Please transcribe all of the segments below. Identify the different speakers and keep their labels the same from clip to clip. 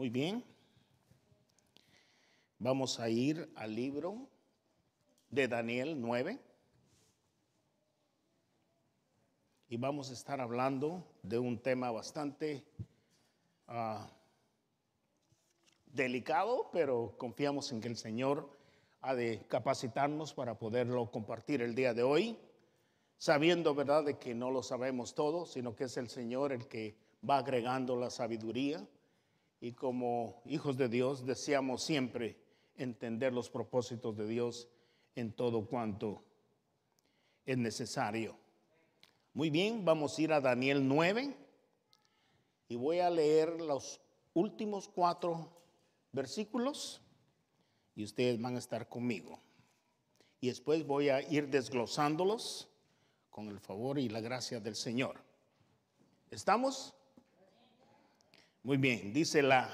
Speaker 1: Muy bien. Vamos a ir al libro de Daniel 9. Y vamos a estar hablando de un tema bastante ah, delicado, pero confiamos en que el Señor ha de capacitarnos para poderlo compartir el día de hoy, sabiendo, ¿verdad?, de que no lo sabemos todo, sino que es el Señor el que va agregando la sabiduría y como hijos de Dios deseamos siempre entender los propósitos de Dios en todo cuanto es necesario. Muy bien, vamos a ir a Daniel 9 y voy a leer los últimos cuatro versículos y ustedes van a estar conmigo. Y después voy a ir desglosándolos con el favor y la gracia del Señor. ¿Estamos? Muy bien, dice la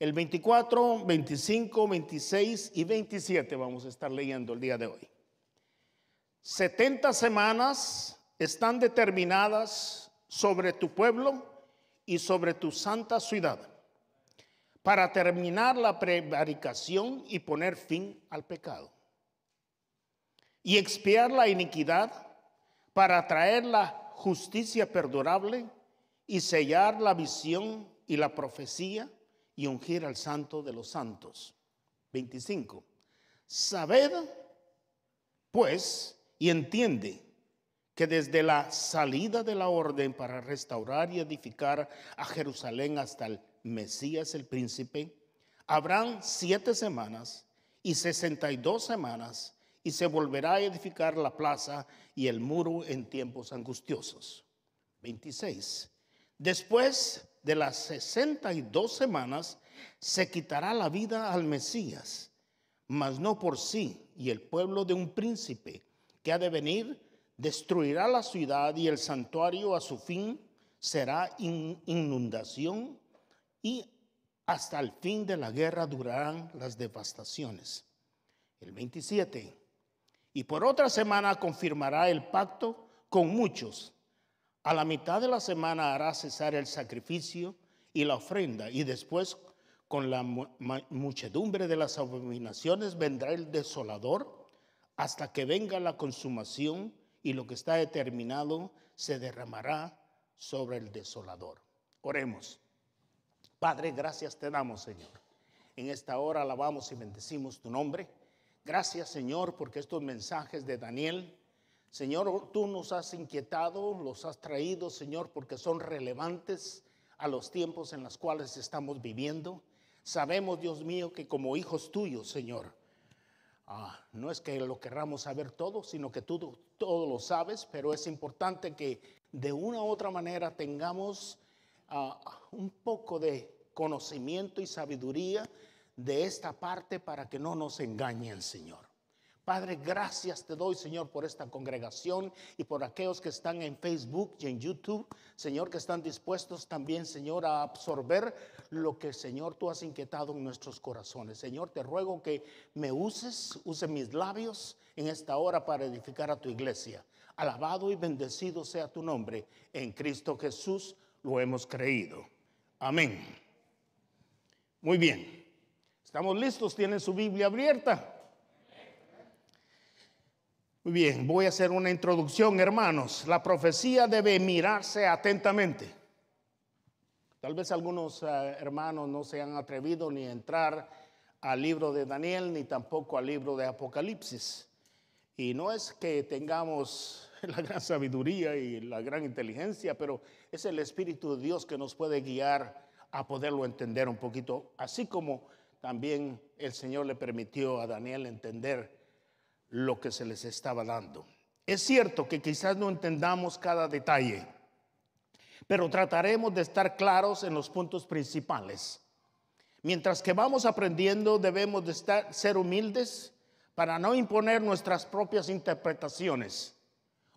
Speaker 1: el 24, 25, 26 y 27 vamos a estar leyendo el día de hoy. 70 semanas están determinadas sobre tu pueblo y sobre tu santa ciudad para terminar la prevaricación y poner fin al pecado y expiar la iniquidad para traer la justicia perdurable y sellar la visión y la profecía y ungir al santo de los santos. 25. Sabed, pues, y entiende que desde la salida de la orden para restaurar y edificar a Jerusalén hasta el Mesías el príncipe, habrán siete semanas y sesenta y dos semanas y se volverá a edificar la plaza y el muro en tiempos angustiosos. 26. Después de las dos semanas se quitará la vida al Mesías, mas no por sí y el pueblo de un príncipe que ha de venir, destruirá la ciudad y el santuario a su fin será inundación y hasta el fin de la guerra durarán las devastaciones. El 27. Y por otra semana confirmará el pacto con muchos a la mitad de la semana hará cesar el sacrificio y la ofrenda, y después con la muchedumbre de las abominaciones vendrá el desolador hasta que venga la consumación y lo que está determinado se derramará sobre el desolador. Oremos. Padre, gracias te damos, Señor. En esta hora alabamos y bendecimos tu nombre. Gracias, Señor, porque estos mensajes de Daniel Señor, tú nos has inquietado, los has traído, Señor, porque son relevantes a los tiempos en los cuales estamos viviendo. Sabemos, Dios mío, que como hijos tuyos, Señor, ah, no es que lo querramos saber todo, sino que tú todo lo sabes, pero es importante que de una u otra manera tengamos ah, un poco de conocimiento y sabiduría de esta parte para que no nos engañen, Señor. Padre, gracias te doy, Señor, por esta congregación y por aquellos que están en Facebook y en YouTube, Señor, que están dispuestos también, Señor, a absorber lo que, Señor, tú has inquietado en nuestros corazones. Señor, te ruego que me uses, use mis labios en esta hora para edificar a tu iglesia. Alabado y bendecido sea tu nombre. En Cristo Jesús lo hemos creído. Amén. Muy bien. ¿Estamos listos? ¿Tienen su Biblia abierta? Muy bien, voy a hacer una introducción, hermanos. La profecía debe mirarse atentamente. Tal vez algunos eh, hermanos no se han atrevido ni a entrar al libro de Daniel ni tampoco al libro de Apocalipsis. Y no es que tengamos la gran sabiduría y la gran inteligencia, pero es el Espíritu de Dios que nos puede guiar a poderlo entender un poquito, así como también el Señor le permitió a Daniel entender lo que se les estaba dando. Es cierto que quizás no entendamos cada detalle, pero trataremos de estar claros en los puntos principales. Mientras que vamos aprendiendo, debemos de estar, ser humildes para no imponer nuestras propias interpretaciones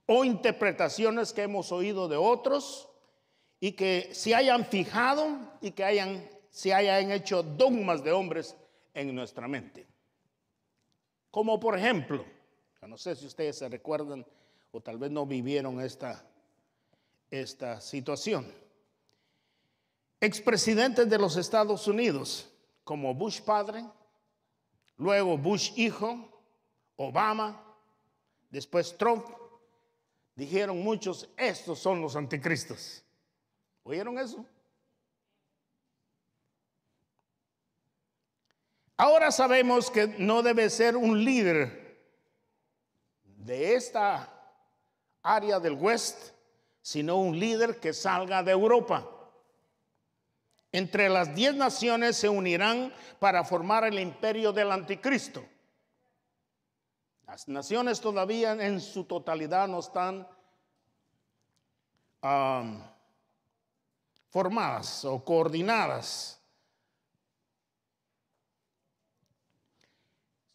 Speaker 1: o interpretaciones que hemos oído de otros y que se hayan fijado y que se hayan hecho dogmas de hombres en nuestra mente. Como por ejemplo, no sé si ustedes se recuerdan o tal vez no vivieron esta, esta situación. Expresidentes de los Estados Unidos, como Bush padre, luego Bush hijo, Obama, después Trump, dijeron muchos, estos son los anticristos. ¿Oyeron eso? Ahora sabemos que no debe ser un líder de esta área del West, sino un líder que salga de Europa. Entre las diez naciones se unirán para formar el imperio del anticristo. Las naciones todavía en su totalidad no están formadas o coordinadas.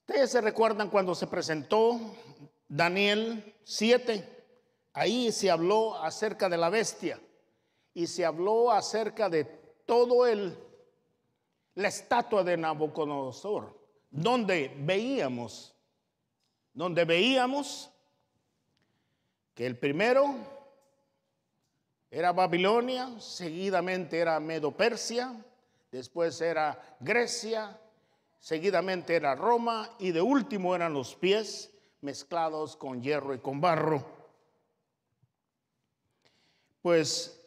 Speaker 1: Ustedes se recuerdan cuando se presentó Daniel 7, ahí se habló acerca de la bestia y se habló acerca de todo el la estatua de Nabucodonosor, donde veíamos donde veíamos que el primero era Babilonia, seguidamente era Medo-Persia, después era Grecia, seguidamente era Roma y de último eran los pies mezclados con hierro y con barro. Pues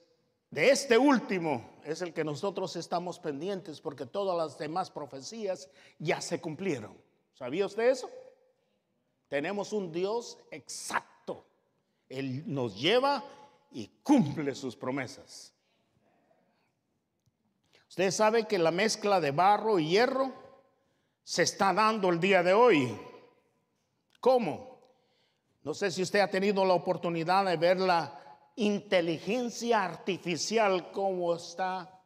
Speaker 1: de este último es el que nosotros estamos pendientes porque todas las demás profecías ya se cumplieron. ¿Sabía usted eso? Tenemos un Dios exacto. Él nos lleva y cumple sus promesas. Usted sabe que la mezcla de barro y hierro se está dando el día de hoy. ¿Cómo? No sé si usted ha tenido la oportunidad de ver la inteligencia artificial como está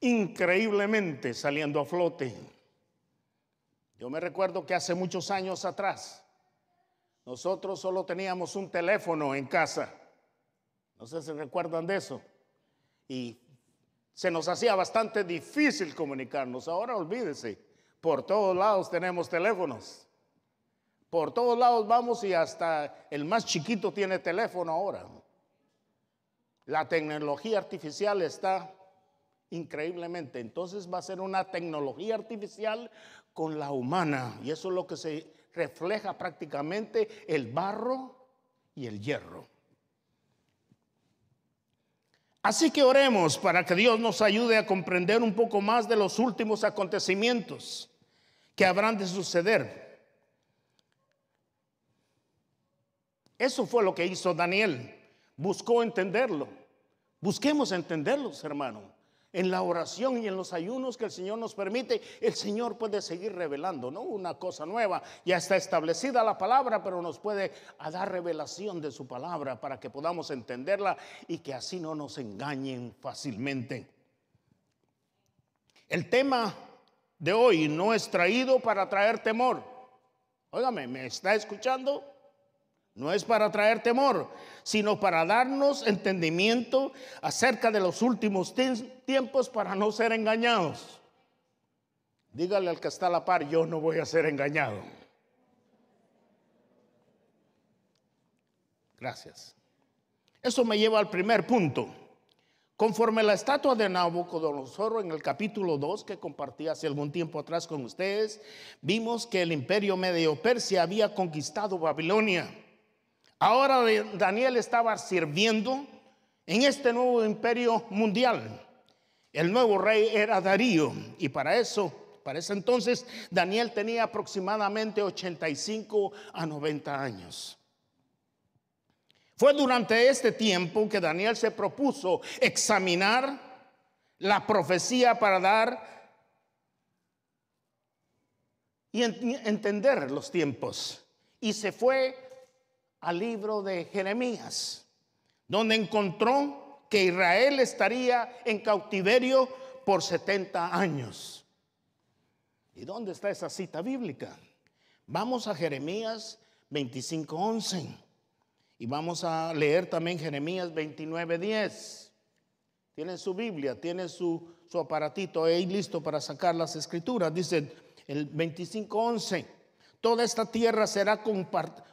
Speaker 1: increíblemente saliendo a flote. Yo me recuerdo que hace muchos años atrás nosotros solo teníamos un teléfono en casa. No sé si recuerdan de eso. Y se nos hacía bastante difícil comunicarnos. Ahora olvídese, por todos lados tenemos teléfonos. Por todos lados vamos y hasta el más chiquito tiene teléfono ahora. La tecnología artificial está increíblemente. Entonces va a ser una tecnología artificial con la humana. Y eso es lo que se refleja prácticamente el barro y el hierro. Así que oremos para que Dios nos ayude a comprender un poco más de los últimos acontecimientos que habrán de suceder. Eso fue lo que hizo Daniel. Buscó entenderlo. Busquemos entenderlos, hermano en la oración y en los ayunos que el Señor nos permite, el Señor puede seguir revelando, ¿no? Una cosa nueva. Ya está establecida la palabra, pero nos puede ah, dar revelación de su palabra para que podamos entenderla y que así no nos engañen fácilmente. El tema de hoy no es traído para traer temor. Óigame, ¿me está escuchando? No es para traer temor, sino para darnos entendimiento acerca de los últimos tiempos para no ser engañados. Dígale al que está a la par, yo no voy a ser engañado. Gracias. Eso me lleva al primer punto. Conforme la estatua de Nabucodonosor en el capítulo 2 que compartí hace algún tiempo atrás con ustedes, vimos que el imperio medio Persia había conquistado Babilonia Ahora Daniel estaba sirviendo en este nuevo imperio mundial. El nuevo rey era Darío y para eso, para ese entonces, Daniel tenía aproximadamente 85 a 90 años. Fue durante este tiempo que Daniel se propuso examinar la profecía para dar y entender los tiempos. Y se fue al libro de Jeremías, donde encontró que Israel estaría en cautiverio por 70 años. ¿Y dónde está esa cita bíblica? Vamos a Jeremías 25:11 y vamos a leer también Jeremías 29:10. Tienen su Biblia, Tiene su, su aparatito ahí listo para sacar las escrituras. Dice el 25:11. Toda esta tierra será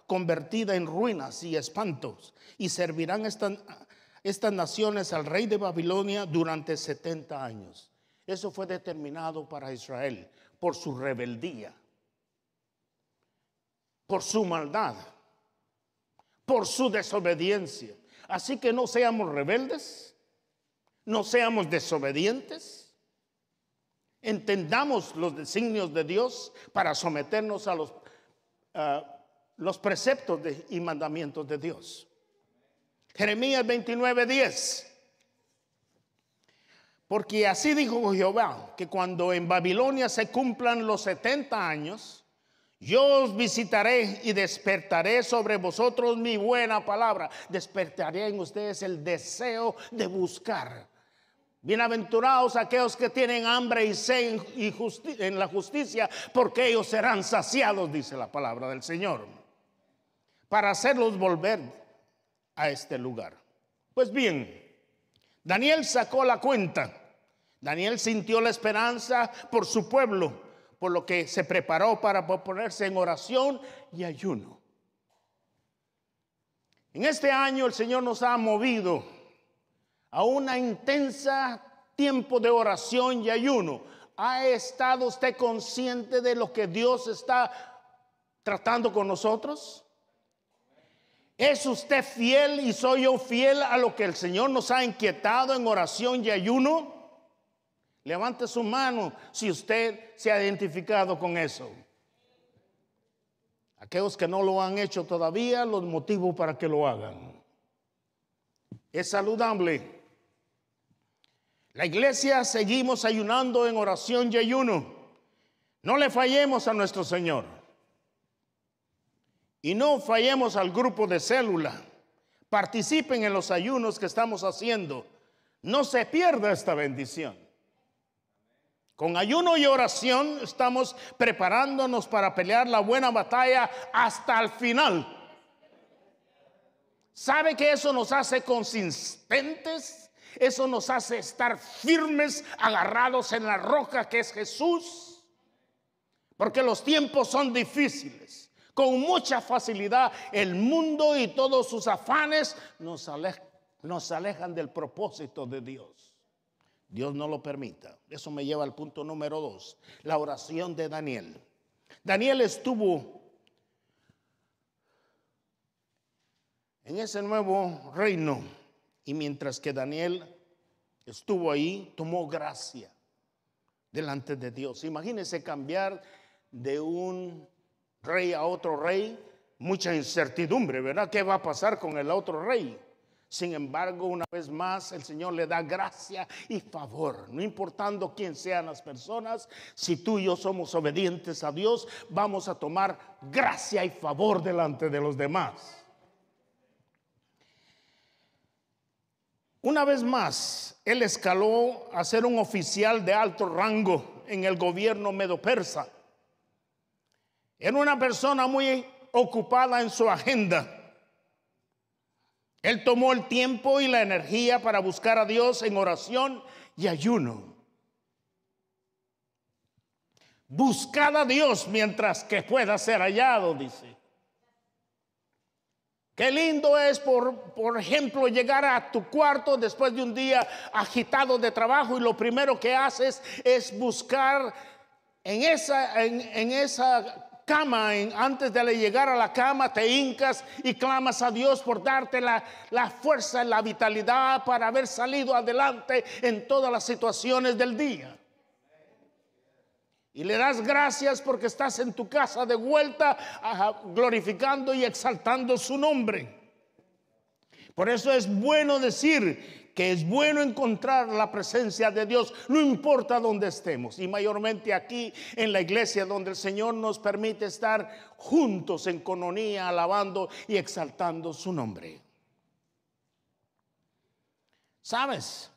Speaker 1: convertida en ruinas y espantos y servirán estas, naciones al rey de Babilonia durante 70 años. Eso fue determinado para Israel por su rebeldía, por su maldad, por su desobediencia. Así que no seamos rebeldes, no seamos desobedientes entendamos los designios de Dios para someternos a los, preceptos y mandamientos de Dios. Jeremías 29, 10. Porque así dijo Jehová, que cuando en Babilonia se cumplan los 70 años, yo os visitaré y despertaré sobre vosotros mi buena palabra. Despertaré en ustedes el deseo de buscar Bienaventurados aquellos que tienen hambre y sed en la justicia, porque ellos serán saciados, dice la palabra del Señor, para hacerlos volver a este lugar. Pues bien, Daniel sacó la cuenta. Daniel sintió la esperanza por su pueblo, por lo que se preparó para ponerse en oración y ayuno. En este año el Señor nos ha movido a una intensa tiempo de oración y ayuno. ¿Ha estado usted consciente de lo que Dios está tratando con nosotros? ¿Es usted fiel y soy yo fiel a lo que el Señor nos ha inquietado en oración y ayuno? Levante su mano si usted se ha identificado con eso. Aquellos que no lo han hecho todavía, los motivos para que lo hagan. Es saludable la iglesia seguimos ayunando en oración y ayuno. No le fallemos a nuestro Señor. Y no fallemos al grupo de célula. Participen en los ayunos que estamos haciendo. No se pierda esta bendición. Con ayuno y oración estamos preparándonos para pelear la buena batalla hasta el final. ¿Sabe que eso nos hace consistentes? Eso nos hace estar firmes, agarrados en la roca que es Jesús. Porque los tiempos son difíciles. Con mucha facilidad el mundo y todos sus afanes nos, alejan del propósito de Dios. Dios no lo permita. Eso me lleva al punto número dos, la oración de Daniel. Daniel estuvo en ese nuevo reino y mientras que Daniel estuvo ahí, tomó gracia delante de Dios. Imagínense cambiar de un rey a otro rey, mucha incertidumbre, ¿verdad? ¿Qué va a pasar con el otro rey? Sin embargo, una vez más, el Señor le da gracia y favor. No importando quién sean las personas, si tú y yo somos obedientes a Dios, vamos a tomar gracia y favor delante de los demás. Una vez más, él escaló a ser un oficial de alto rango en el gobierno medo-persa. Era una persona muy ocupada en su agenda. Él tomó el tiempo y la energía para buscar a Dios en oración y ayuno. Buscad a Dios mientras que pueda ser hallado, dice. Qué lindo es, por, ejemplo, llegar a tu cuarto después de un día agitado de trabajo y lo primero que haces es buscar en esa, cama, en, antes de llegar a la cama, te hincas y clamas a Dios por darte la, fuerza y la vitalidad para haber salido adelante en todas las situaciones del día. Y le das gracias porque estás en tu casa de vuelta glorificando y exaltando su nombre. Por eso es bueno decir que es bueno encontrar la presencia de Dios, no importa dónde estemos, y mayormente aquí en la iglesia donde el Señor nos permite estar juntos en cononía, alabando y exaltando su nombre. ¿Sabes?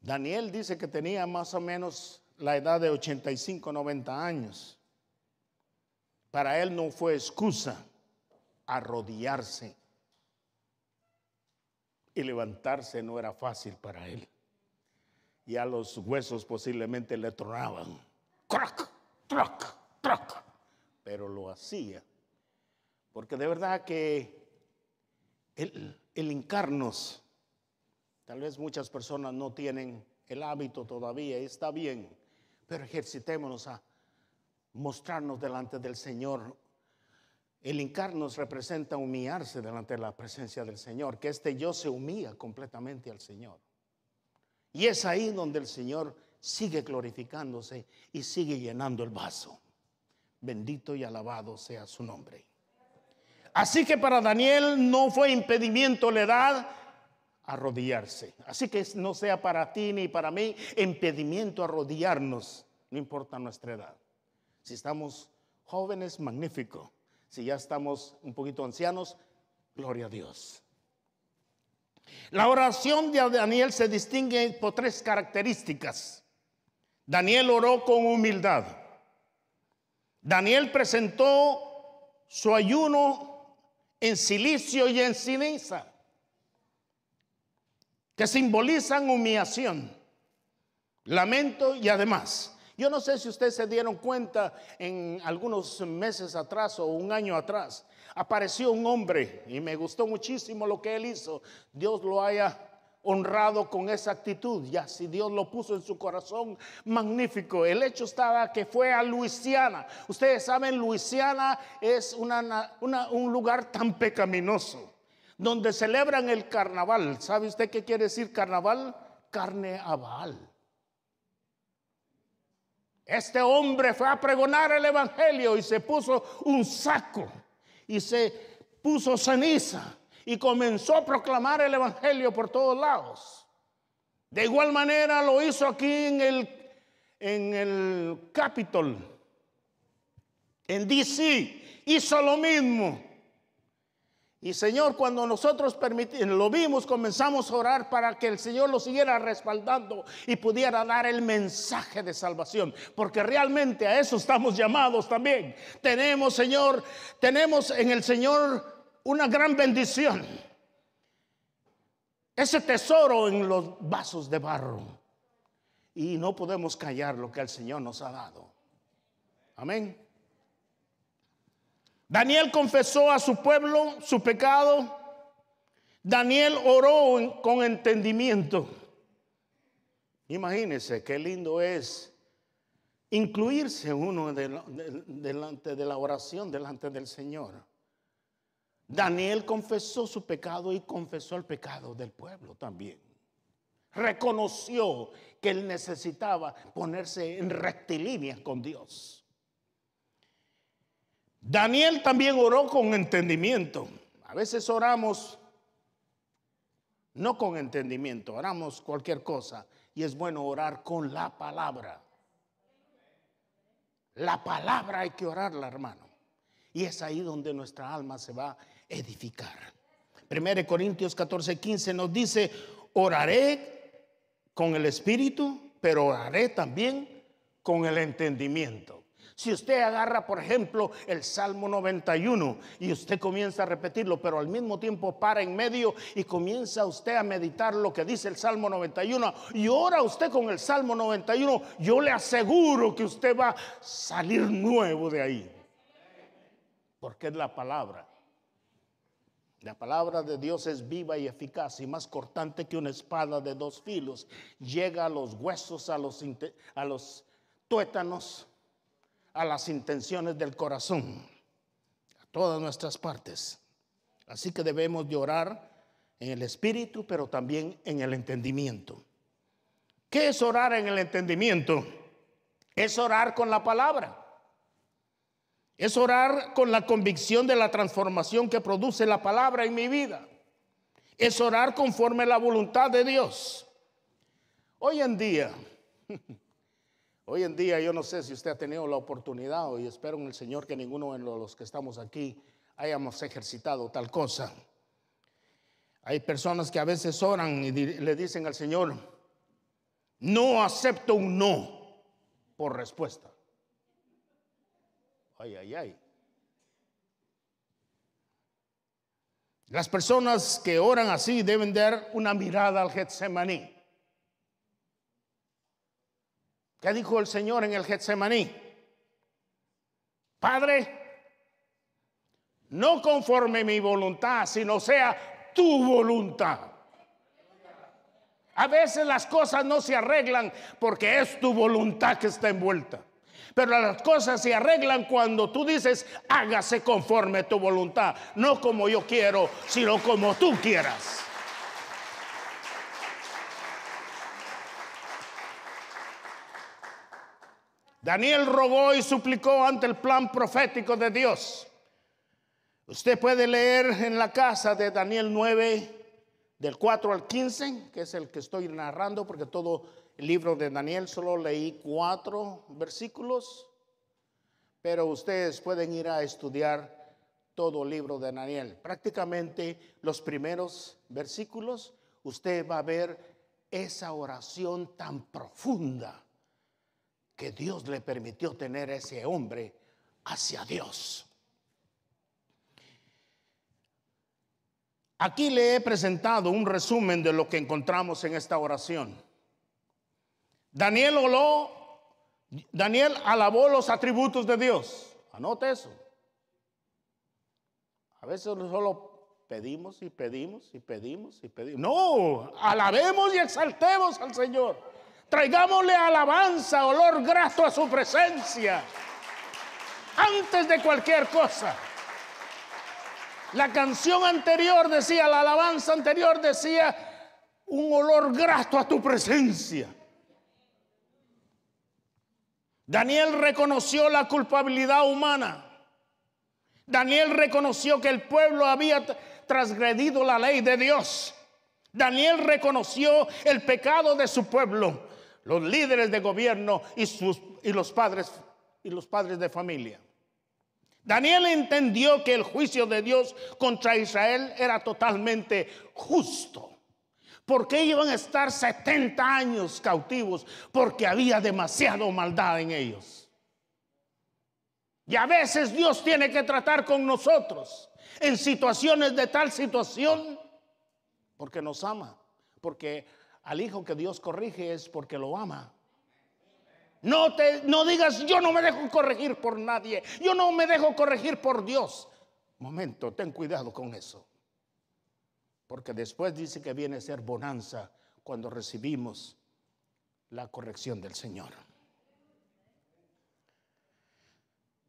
Speaker 1: Daniel dice que tenía más o menos la edad de 85, 90 años. Para él no fue excusa arrodillarse. Y levantarse no era fácil para él. y a los huesos posiblemente le tronaban. Pero lo hacía. Porque de verdad que el, el encarnos, tal vez muchas personas no tienen el hábito todavía, está bien pero ejercitémonos a mostrarnos delante del Señor. El nos representa humillarse delante de la presencia del Señor, que este yo se humilla completamente al Señor. Y es ahí donde el Señor sigue glorificándose y sigue llenando el vaso. Bendito y alabado sea su nombre. Así que para Daniel no fue impedimento la edad, arrodillarse. Así que no sea para ti ni para mí impedimento arrodillarnos, no importa nuestra edad. Si estamos jóvenes, magnífico. Si ya estamos un poquito ancianos, gloria a Dios. La oración de Daniel se distingue por tres características. Daniel oró con humildad. Daniel presentó su ayuno en silicio y en ceniza que simbolizan humillación, lamento y además. Yo no sé si ustedes se dieron cuenta en algunos meses atrás o un año atrás, apareció un hombre y me gustó muchísimo lo que él hizo. Dios lo haya honrado con esa actitud, ya si Dios lo puso en su corazón, magnífico. El hecho estaba que fue a Luisiana. Ustedes saben, Luisiana es un lugar tan pecaminoso donde celebran el carnaval. ¿Sabe usted qué quiere decir carnaval? Carne a Baal. Este hombre fue a pregonar el Evangelio y se puso un saco y se puso ceniza y comenzó a proclamar el Evangelio por todos lados. De igual manera lo hizo aquí en el, en el Capitol, en DC, hizo lo mismo. Y Señor, cuando nosotros lo vimos, comenzamos a orar para que el Señor lo siguiera respaldando y pudiera dar el mensaje de salvación. Porque realmente a eso estamos llamados también. Tenemos, Señor, tenemos en el Señor una gran bendición. Ese tesoro en los vasos de barro. Y no podemos callar lo que el Señor nos ha dado. Amén. Daniel confesó a su pueblo su pecado. Daniel oró con entendimiento. Imagínense qué lindo es incluirse uno delante de la oración, delante del Señor. Daniel confesó su pecado y confesó el pecado del pueblo también. Reconoció que él necesitaba ponerse en rectilínea con Dios. Daniel también oró con entendimiento. A veces oramos no con entendimiento, oramos cualquier cosa. Y es bueno orar con la palabra. La palabra hay que orarla, hermano. Y es ahí donde nuestra alma se va a edificar. 1 Corintios 14, 15 nos dice, oraré con el espíritu, pero oraré también con el entendimiento. Si usted agarra, por ejemplo, el Salmo 91 y usted comienza a repetirlo, pero al mismo tiempo para en medio y comienza usted a meditar lo que dice el Salmo 91 y ora usted con el Salmo 91, yo le aseguro que usted va a salir nuevo de ahí. Porque es la palabra. La palabra de Dios es viva y eficaz y más cortante que una espada de dos filos. Llega a los huesos, a los, a los tuétanos a las intenciones del corazón, a todas nuestras partes. Así que debemos de orar en el espíritu, pero también en el entendimiento. ¿Qué es orar en el entendimiento? Es orar con la palabra. Es orar con la convicción de la transformación que produce la palabra en mi vida. Es orar conforme a la voluntad de Dios. Hoy en día Hoy en día yo no sé si usted ha tenido la oportunidad y espero en el Señor que ninguno de los que estamos aquí hayamos ejercitado tal cosa. Hay personas que a veces oran y le dicen al Señor, no acepto un no por respuesta. Ay, ay, ay. Las personas que oran así deben dar una mirada al Getsemaní. Ya dijo el Señor en el Getsemaní? Padre, no conforme mi voluntad, sino sea tu voluntad. A veces las cosas no se arreglan porque es tu voluntad que está envuelta. Pero las cosas se arreglan cuando tú dices, hágase conforme tu voluntad, no como yo quiero, sino como tú quieras. Daniel rogó y suplicó ante el plan profético de Dios. Usted puede leer en la casa de Daniel 9, del 4 al 15, que es el que estoy narrando, porque todo el libro de Daniel solo leí cuatro versículos, pero ustedes pueden ir a estudiar todo el libro de Daniel. Prácticamente los primeros versículos, usted va a ver esa oración tan profunda que Dios le permitió tener ese hombre hacia Dios. Aquí le he presentado un resumen de lo que encontramos en esta oración. Daniel oló, Daniel alabó los atributos de Dios. Anote eso. A veces solo pedimos y pedimos y pedimos y pedimos. No, alabemos y exaltemos al Señor. Traigámosle alabanza, olor grato a su presencia. Antes de cualquier cosa. La canción anterior decía, la alabanza anterior decía, un olor grato a tu presencia. Daniel reconoció la culpabilidad humana. Daniel reconoció que el pueblo había transgredido la ley de Dios. Daniel reconoció el pecado de su pueblo los líderes de gobierno y, sus, y, los, padres, y los padres de familia. Daniel entendió que el juicio de Dios contra Israel era totalmente justo. Porque iban a estar 70 años cautivos? Porque había demasiado maldad en ellos. Y a veces Dios tiene que tratar con nosotros en situaciones de tal situación, porque nos ama, porque al hijo que Dios corrige es porque lo ama. No, te, no digas, yo no me dejo corregir por nadie, yo no me dejo corregir por Dios. Momento, ten cuidado con eso. Porque después dice que viene a ser bonanza cuando recibimos la corrección del Señor.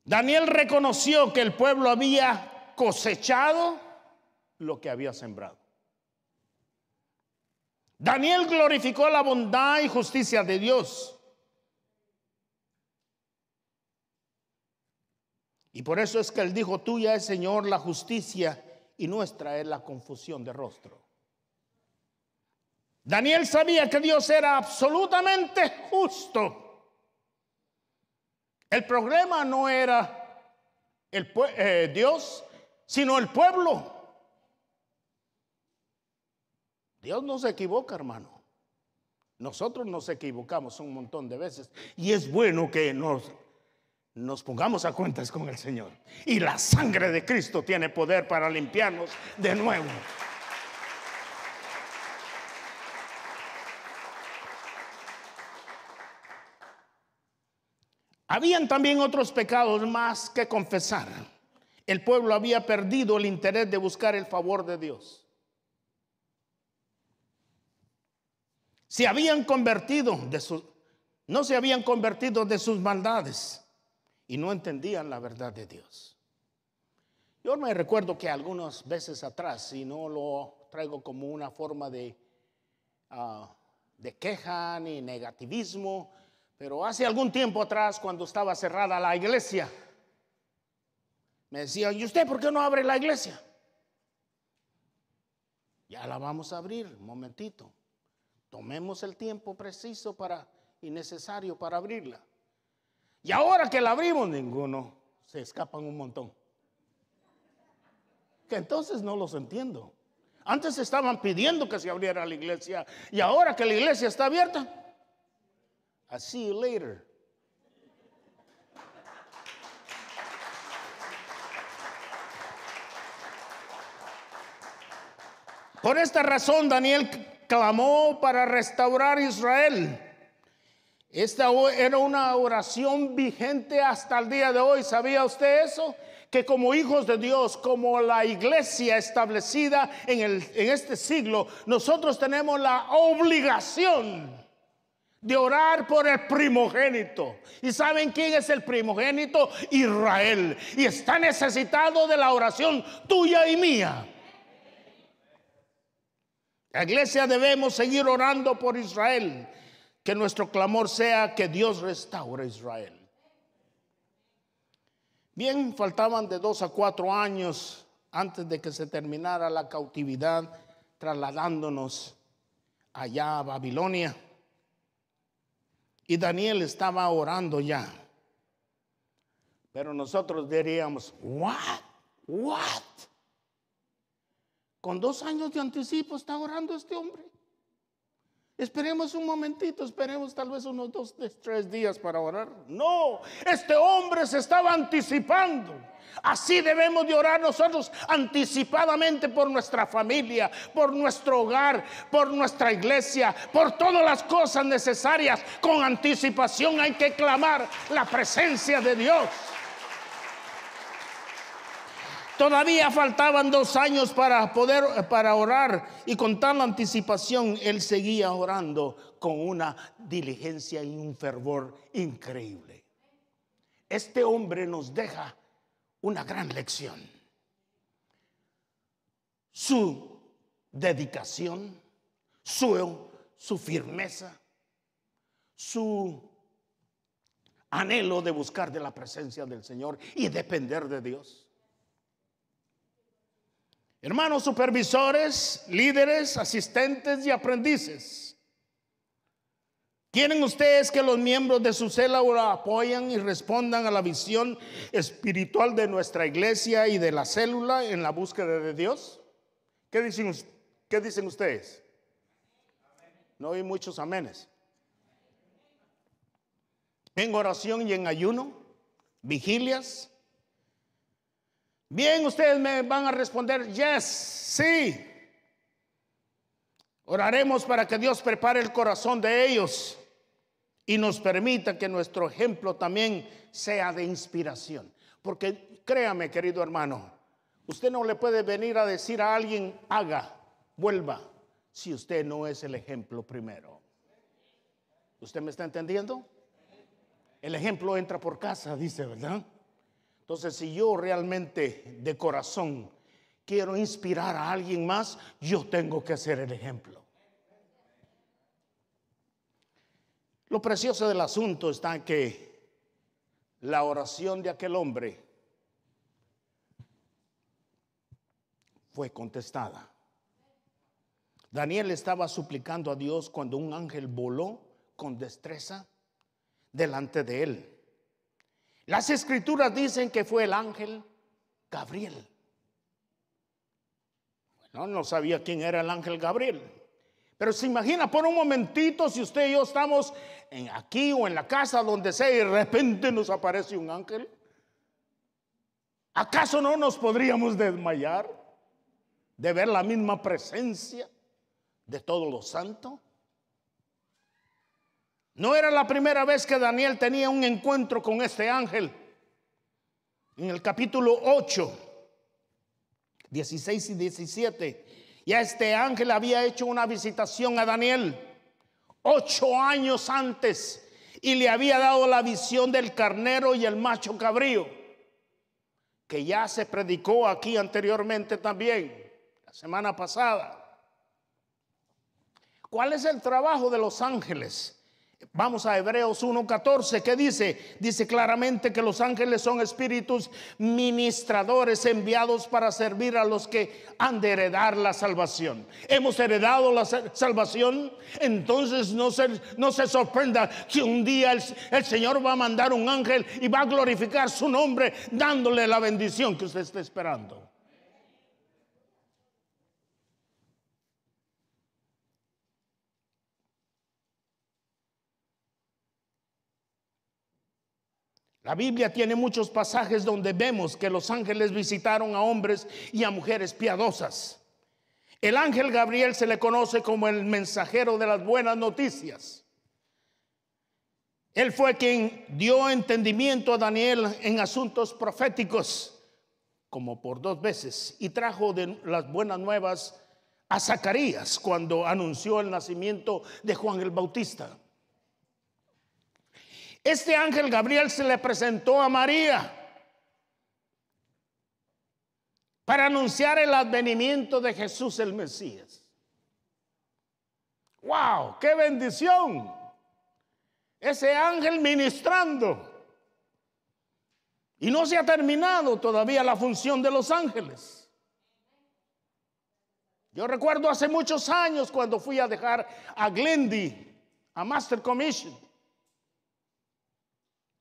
Speaker 1: Daniel reconoció que el pueblo había cosechado lo que había sembrado. Daniel glorificó la bondad y justicia de Dios. Y por eso es que él dijo, tuya es Señor la justicia y nuestra es la confusión de rostro. Daniel sabía que Dios era absolutamente justo. El problema no era el, eh, Dios, sino el pueblo. Dios no se equivoca, hermano. Nosotros nos equivocamos un montón de veces y es bueno que nos, nos pongamos a cuentas con el Señor. Y la sangre de Cristo tiene poder para limpiarnos de nuevo. Habían también otros pecados más que confesar. El pueblo había perdido el interés de buscar el favor de Dios. se habían convertido de sus, no se habían convertido de sus maldades y no entendían la verdad de Dios. Yo me recuerdo que algunas veces atrás, y no lo traigo como una forma de, ah, de queja ni negativismo, pero hace algún tiempo atrás, cuando estaba cerrada la iglesia, me decían, ¿y usted por qué no abre la iglesia? Ya la vamos a abrir, un momentito. Tomemos el tiempo preciso para y necesario para abrirla. Y ahora que la abrimos, ninguno se escapan un montón. Que entonces no los entiendo. Antes estaban pidiendo que se abriera la iglesia y ahora que la iglesia está abierta, I see you later. Por esta razón, Daniel clamó para restaurar Israel. Esta era una oración vigente hasta el día de hoy. ¿Sabía usted eso? Que como hijos de Dios, como la iglesia establecida en, el, en este siglo, nosotros tenemos la obligación de orar por el primogénito. ¿Y saben quién es el primogénito? Israel. Y está necesitado de la oración tuya y mía. La iglesia debemos seguir orando por Israel. Que nuestro clamor sea que Dios restaure Israel. Bien, faltaban de dos a cuatro años antes de que se terminara la cautividad, trasladándonos allá a Babilonia. Y Daniel estaba orando ya. Pero nosotros diríamos, ¿what? ¿What? Con dos años de anticipo está orando este hombre. Esperemos un momentito, esperemos tal vez unos dos, tres días para orar. No, este hombre se estaba anticipando. Así debemos de orar nosotros anticipadamente por nuestra familia, por nuestro hogar, por nuestra iglesia, por todas las cosas necesarias. Con anticipación hay que clamar la presencia de Dios. Todavía faltaban dos años para poder eh, para orar y con tal anticipación él seguía orando con una diligencia y un fervor increíble. Este hombre nos deja una gran lección. Su dedicación, su, su firmeza, su anhelo de buscar de la presencia del Señor y depender de Dios Hermanos supervisores, líderes, asistentes y aprendices, ¿quieren ustedes que los miembros de su célula apoyen y respondan a la visión espiritual de nuestra iglesia y de la célula en la búsqueda de Dios? ¿Qué dicen, dicen ustedes? No hay muchos amenes. En oración y en ayuno, vigilias, Bien, ustedes me van a responder, yes, sí. Oraremos para que Dios prepare el corazón de ellos y nos permita que nuestro ejemplo también sea de inspiración. Porque créame, querido hermano, usted no le puede venir a decir a alguien, haga, vuelva, si usted no es el ejemplo primero. ¿Usted me está entendiendo? El ejemplo entra por casa, dice, ¿verdad? Entonces, si yo realmente de corazón quiero inspirar a alguien más, yo tengo que ser el ejemplo. Lo precioso del asunto está en que la oración de aquel hombre fue contestada. Daniel estaba suplicando a Dios cuando un ángel voló con destreza delante de él. Las escrituras dicen que fue el ángel Gabriel. Bueno, no sabía quién era el ángel Gabriel. Pero se imagina por un momentito si usted y yo estamos en aquí o en la casa, donde sea, y de repente nos aparece un ángel. ¿Acaso no nos podríamos desmayar de ver la misma presencia de todos los santos? No era la primera vez que Daniel tenía un encuentro con este ángel. En el capítulo 8, 16 y 17, ya este ángel había hecho una visitación a Daniel ocho años antes y le había dado la visión del carnero y el macho cabrío, que ya se predicó aquí anteriormente también, la semana pasada. ¿Cuál es el trabajo de los ángeles? Vamos a Hebreos 1.14, que dice? Dice claramente que los ángeles son espíritus ministradores enviados para servir a los que han de heredar la salvación. Hemos heredado la salvación, entonces no se, no se sorprenda que un día el, el Señor va a mandar un ángel y va a glorificar su nombre dándole la bendición que usted está esperando. La Biblia tiene muchos pasajes donde vemos que los ángeles visitaron a hombres y a mujeres piadosas. El ángel Gabriel se le conoce como el mensajero de las buenas noticias. Él fue quien dio entendimiento a Daniel en asuntos proféticos, como por dos veces, y trajo de las buenas nuevas a Zacarías cuando anunció el nacimiento de Juan el Bautista. Este ángel Gabriel se le presentó a María para anunciar el advenimiento de Jesús el Mesías. ¡Wow! ¡Qué bendición! Ese ángel ministrando. Y no se ha terminado todavía la función de los ángeles. Yo recuerdo hace muchos años cuando fui a dejar a Glendy a Master Commission.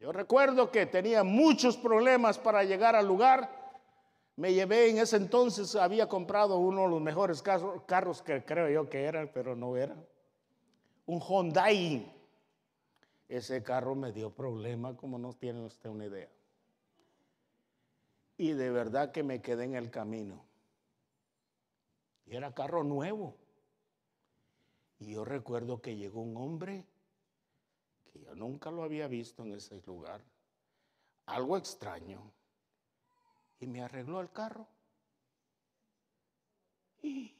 Speaker 1: Yo recuerdo que tenía muchos problemas para llegar al lugar. Me llevé en ese entonces, había comprado uno de los mejores carros, que creo yo que era pero no era. Un Hyundai. Ese carro me dio problema, como no tiene usted una idea. Y de verdad que me quedé en el camino. Y era carro nuevo. Y yo recuerdo que llegó un hombre nunca lo había visto en ese lugar. Algo extraño. Y me arregló el carro. Y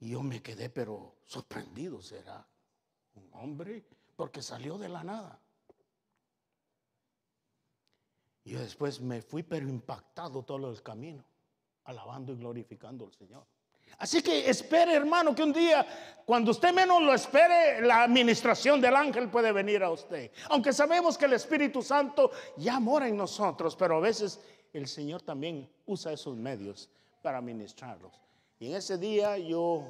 Speaker 1: yo me quedé, pero sorprendido, será un hombre, porque salió de la nada. Y después me fui, pero impactado todo el camino, alabando y glorificando al Señor. Así que espere, hermano, que un día, cuando usted menos lo espere, la administración del ángel puede venir a usted. Aunque sabemos que el Espíritu Santo ya mora en nosotros, pero a veces el Señor también usa esos medios para ministrarlos. Y en ese día yo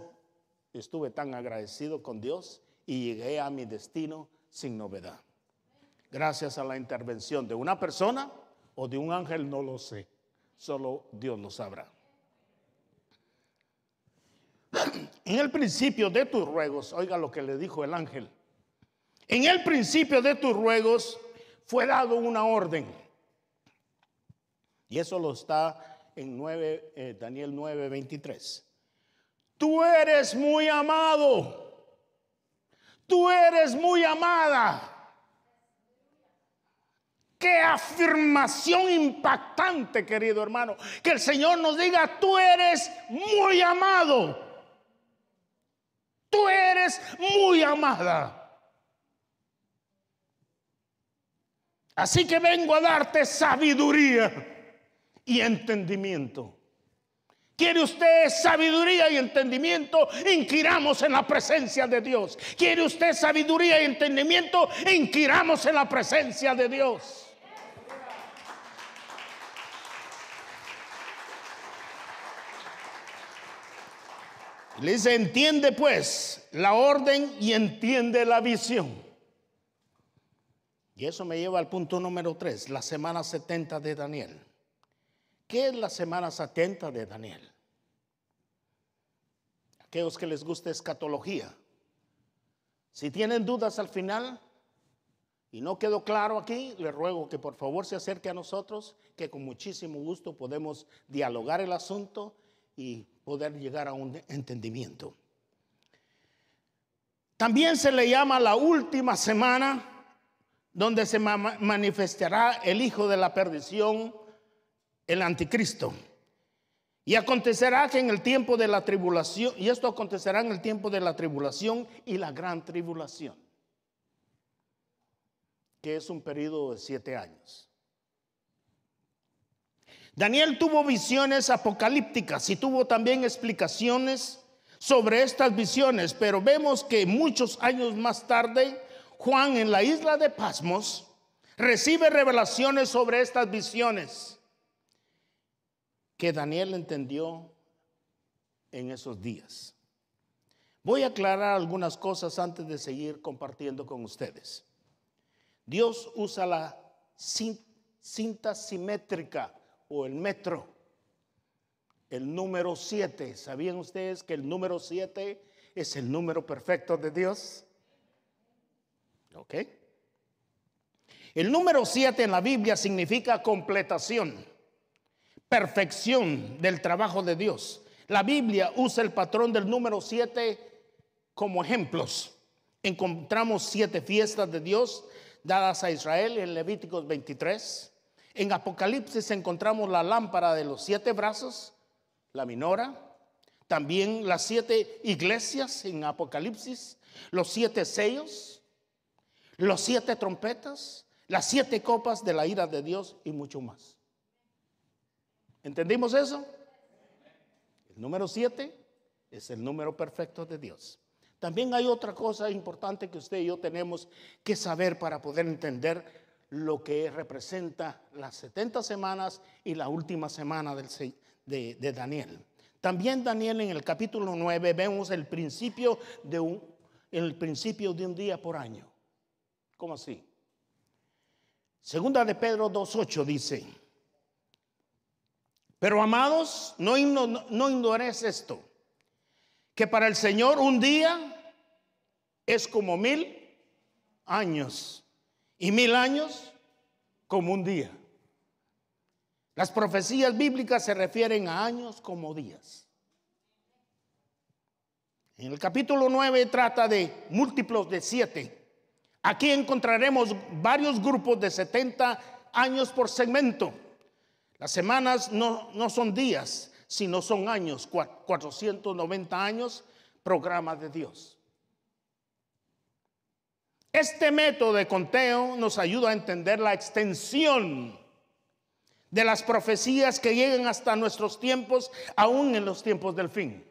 Speaker 1: estuve tan agradecido con Dios y llegué a mi destino sin novedad. Gracias a la intervención de una persona o de un ángel, no lo sé. Solo Dios lo sabrá. En el principio de tus ruegos, oiga lo que le dijo el ángel. En el principio de tus ruegos fue dado una orden. Y eso lo está en 9, eh, Daniel 9, 23. Tú eres muy amado. Tú eres muy amada. Qué afirmación impactante, querido hermano. Que el Señor nos diga, tú eres muy amado. Tú eres muy amada. Así que vengo a darte sabiduría y entendimiento. ¿Quiere usted sabiduría y entendimiento? Inquiramos en la presencia de Dios. ¿Quiere usted sabiduría y entendimiento? Inquiramos en la presencia de Dios. Le dice, entiende pues la orden y entiende la visión. Y eso me lleva al punto número 3, la semana 70 de Daniel. ¿Qué es la semana 70 de Daniel? Aquellos que les gusta escatología. Si tienen dudas al final y no quedó claro aquí, les ruego que por favor se acerque a nosotros, que con muchísimo gusto podemos dialogar el asunto y poder llegar a un entendimiento. También se le llama la última semana donde se manifestará el Hijo de la Perdición, el Anticristo. Y acontecerá que en el tiempo de la tribulación, y esto acontecerá en el tiempo de la tribulación y la gran tribulación, que es un periodo de siete años. Daniel tuvo visiones apocalípticas y tuvo también explicaciones sobre estas visiones, pero vemos que muchos años más tarde, Juan en la isla de Pasmos recibe revelaciones sobre estas visiones que Daniel entendió en esos días. Voy a aclarar algunas cosas antes de seguir compartiendo con ustedes. Dios usa la cinta simétrica o el metro. El número 7. ¿Sabían ustedes que el número 7 es el número perfecto de Dios? ¿Ok? El número 7 en la Biblia significa completación, perfección del trabajo de Dios. La Biblia usa el patrón del número 7 como ejemplos. Encontramos siete fiestas de Dios dadas a Israel en Levíticos 23. En Apocalipsis encontramos la lámpara de los siete brazos, la minora, también las siete iglesias en Apocalipsis, los siete sellos, los siete trompetas, las siete copas de la ira de Dios y mucho más. ¿Entendimos eso? El número siete es el número perfecto de Dios. También hay otra cosa importante que usted y yo tenemos que saber para poder entender lo que representa las 70 semanas y la última semana del, de, Daniel. También Daniel en el capítulo 9 vemos el principio de un, el principio de un día por año. ¿Cómo así? Segunda de Pedro 2.8 dice, pero amados, no, no, no esto, que para el Señor un día es como mil años y mil años como un día. Las profecías bíblicas se refieren a años como días. En el capítulo 9 trata de múltiplos de siete. Aquí encontraremos varios grupos de 70 años por segmento. Las semanas no, no son días, sino son años, 490 años, programa de Dios. Este método de conteo nos ayuda a entender la extensión de las profecías que llegan hasta nuestros tiempos, aún en los tiempos del fin.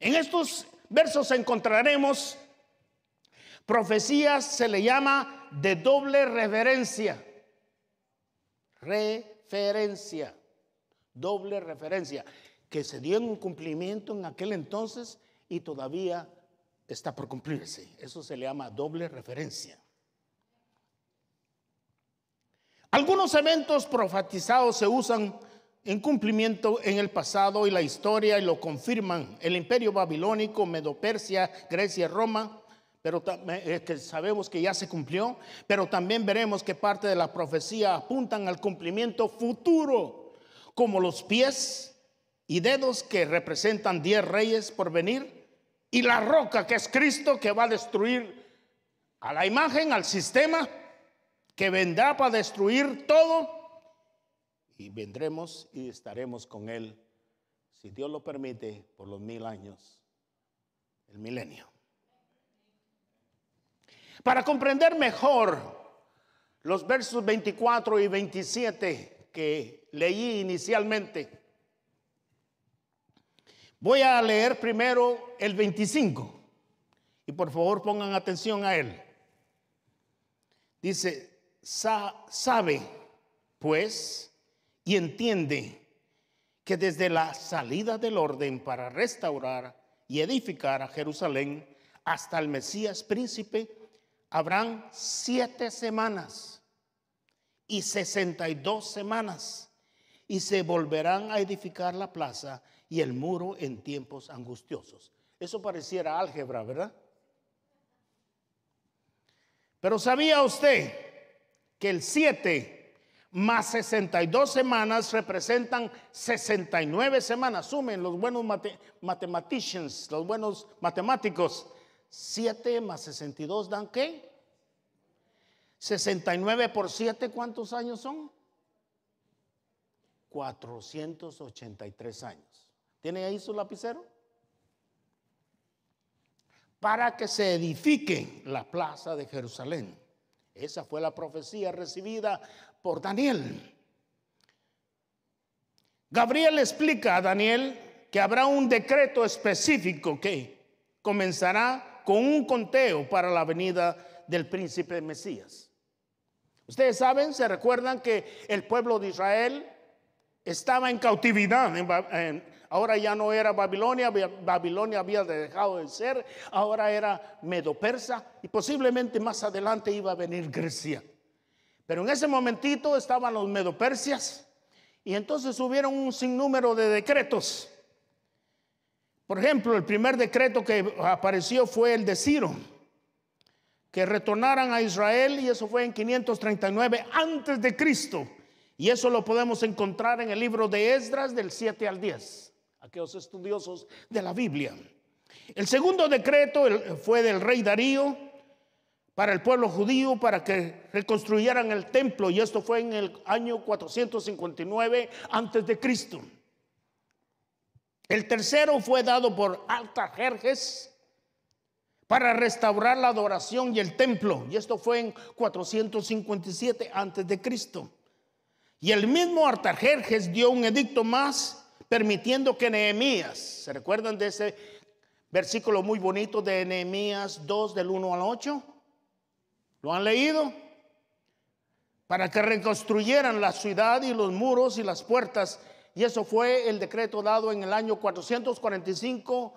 Speaker 1: En estos versos encontraremos profecías, se le llama de doble reverencia. Referencia, doble referencia, que se dio en cumplimiento en aquel entonces y todavía está por cumplirse. Eso se le llama doble referencia. Algunos eventos profetizados se usan en cumplimiento en el pasado y la historia y lo confirman el imperio babilónico, Medopersia, Grecia, Roma, pero que sabemos que ya se cumplió, pero también veremos que parte de la profecía apuntan al cumplimiento futuro, como los pies y dedos que representan diez reyes por venir, y la roca que es Cristo que va a destruir a la imagen, al sistema, que vendrá para destruir todo y vendremos y estaremos con Él, si Dios lo permite, por los mil años, el milenio. Para comprender mejor los versos 24 y 27 que leí inicialmente, Voy a leer primero el 25 y por favor pongan atención a él. Dice, sabe pues y entiende que desde la salida del orden para restaurar y edificar a Jerusalén hasta el Mesías príncipe, habrán siete semanas y sesenta y dos semanas, y se volverán a edificar la plaza y el muro en tiempos angustiosos. Eso pareciera álgebra, ¿verdad? Pero ¿sabía usted que el 7 más 62 semanas representan 69 semanas? Sumen los buenos matematicians, los buenos matemáticos. 7 más 62 dan qué? 69 por 7, ¿cuántos años son? 483 años tiene ahí su lapicero? Para que se edifique la plaza de Jerusalén. Esa fue la profecía recibida por Daniel. Gabriel explica a Daniel que habrá un decreto específico que comenzará con un conteo para la venida del príncipe Mesías. Ustedes saben, se recuerdan que el pueblo de Israel estaba en cautividad en, Ahora ya no era Babilonia, Babilonia había dejado de ser, ahora era Medo-Persa y posiblemente más adelante iba a venir Grecia. Pero en ese momentito estaban los Medo-Persias y entonces hubieron un sinnúmero de decretos. Por ejemplo, el primer decreto que apareció fue el de Ciro, que retornaran a Israel y eso fue en 539 antes de Cristo. Y eso lo podemos encontrar en el libro de Esdras del 7 al 10 aquellos estudiosos de la Biblia. El segundo decreto fue del rey Darío para el pueblo judío para que reconstruyeran el templo y esto fue en el año 459 antes de Cristo. El tercero fue dado por Artajerjes para restaurar la adoración y el templo y esto fue en 457 antes de Cristo. Y el mismo Artajerjes dio un edicto más permitiendo que Nehemías, ¿se recuerdan de ese versículo muy bonito de Nehemías 2 del 1 al 8? ¿Lo han leído? Para que reconstruyeran la ciudad y los muros y las puertas. Y eso fue el decreto dado en el año 445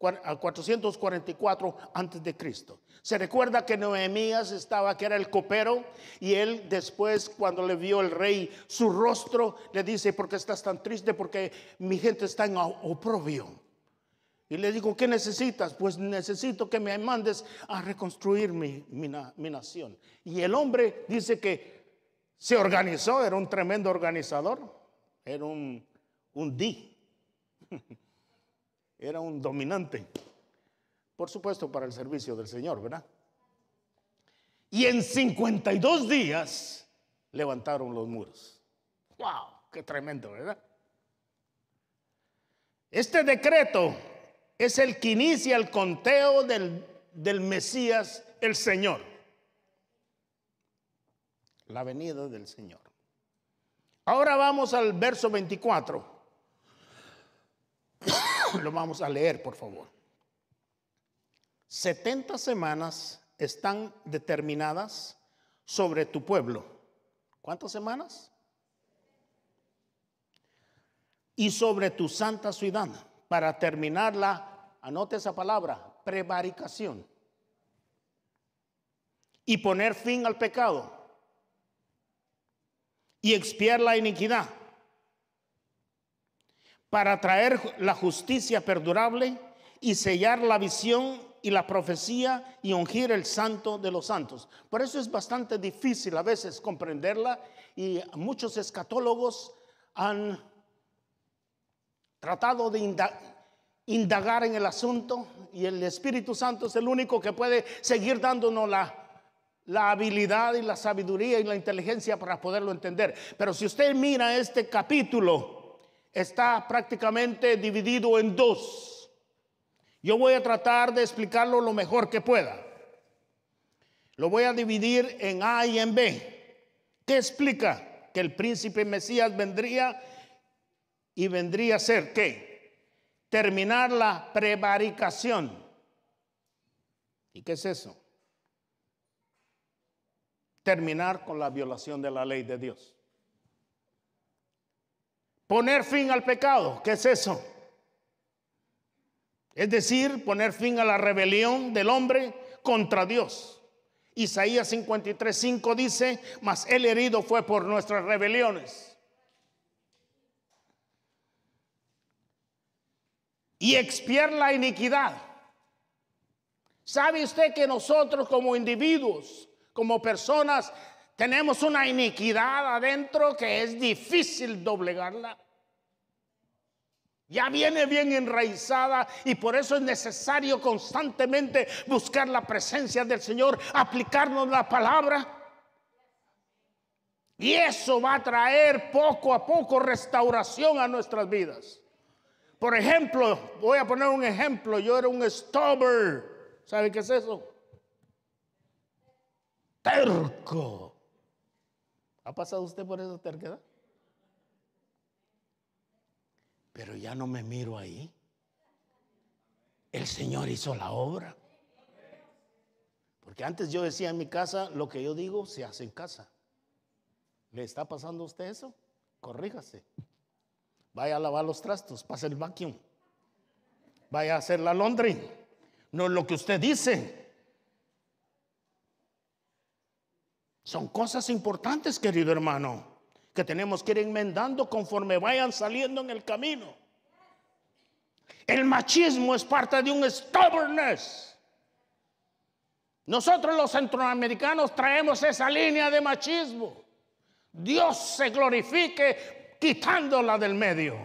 Speaker 1: 444 antes de Cristo. Se recuerda que Noemías estaba, que era el copero, y él después, cuando le vio el rey su rostro, le dice, ¿por qué estás tan triste? Porque mi gente está en oprobio. Y le digo, ¿qué necesitas? Pues necesito que me mandes a reconstruir mi, mi, nación. Y el hombre dice que se organizó, era un tremendo organizador, era un, un era un dominante, por supuesto para el servicio del Señor, ¿verdad? Y en 52 días levantaron los muros. ¡Wow! ¡Qué tremendo, ¿verdad? Este decreto es el que inicia el conteo del, del Mesías, el Señor. La venida del Señor. Ahora vamos al verso 24. Lo vamos a leer, por favor. 70 semanas están determinadas sobre tu pueblo. ¿Cuántas semanas? Y sobre tu santa ciudad, para terminarla, anote esa palabra, prevaricación. Y poner fin al pecado. Y expiar la iniquidad para traer la justicia perdurable y sellar la visión y la profecía y ungir el santo de los santos. Por eso es bastante difícil a veces comprenderla y muchos escatólogos han tratado de indagar en el asunto y el Espíritu Santo es el único que puede seguir dándonos la, la habilidad y la sabiduría y la inteligencia para poderlo entender. Pero si usted mira este capítulo, está prácticamente dividido en dos. Yo voy a tratar de explicarlo lo mejor que pueda. Lo voy a dividir en A y en B. ¿Qué explica? Que el príncipe Mesías vendría y vendría a ser qué? Terminar la prevaricación. ¿Y qué es eso? Terminar con la violación de la ley de Dios. Poner fin al pecado, ¿qué es eso? Es decir, poner fin a la rebelión del hombre contra Dios. Isaías 53:5 dice, mas el herido fue por nuestras rebeliones. Y expiar la iniquidad. ¿Sabe usted que nosotros como individuos, como personas, tenemos una iniquidad adentro que es difícil doblegarla. Ya viene bien enraizada y por eso es necesario constantemente buscar la presencia del Señor, aplicarnos la palabra. Y eso va a traer poco a poco restauración a nuestras vidas. Por ejemplo, voy a poner un ejemplo. Yo era un stubborn. ¿Saben qué es eso? Terco. ¿Ha pasado usted por esa terquedad? Pero ya no me miro ahí. El Señor hizo la obra. Porque antes yo decía en mi casa, lo que yo digo se hace en casa. ¿Le está pasando a usted eso? Corríjase. Vaya a lavar los trastos, pase el vacuum. Vaya a hacer la laundry. No es lo que usted dice, Son cosas importantes, querido hermano, que tenemos que ir enmendando conforme vayan saliendo en el camino. El machismo es parte de un stubbornness. Nosotros los centroamericanos traemos esa línea de machismo. Dios se glorifique quitándola del medio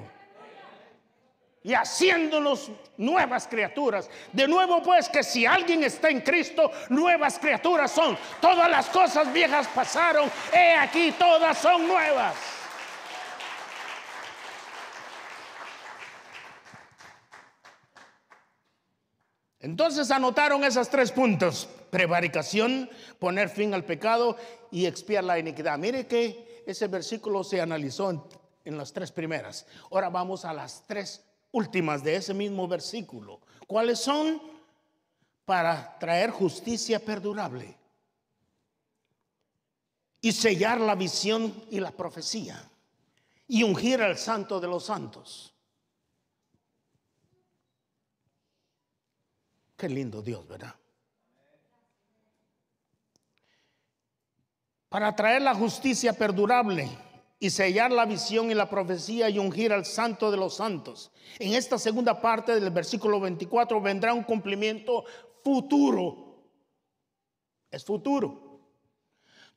Speaker 1: y haciéndonos nuevas criaturas. De nuevo pues que si alguien está en Cristo, nuevas criaturas son. Todas las cosas viejas pasaron, he aquí, todas son nuevas. Entonces anotaron esos tres puntos, prevaricación, poner fin al pecado y expiar la iniquidad. Mire que ese versículo se analizó en, en las tres primeras. Ahora vamos a las tres últimas de ese mismo versículo. ¿Cuáles son? Para traer justicia perdurable y sellar la visión y la profecía y ungir al santo de los santos. Qué lindo Dios, ¿verdad? Para traer la justicia perdurable y sellar la visión y la profecía y ungir al santo de los santos. En esta segunda parte del versículo 24 vendrá un cumplimiento futuro. Es futuro.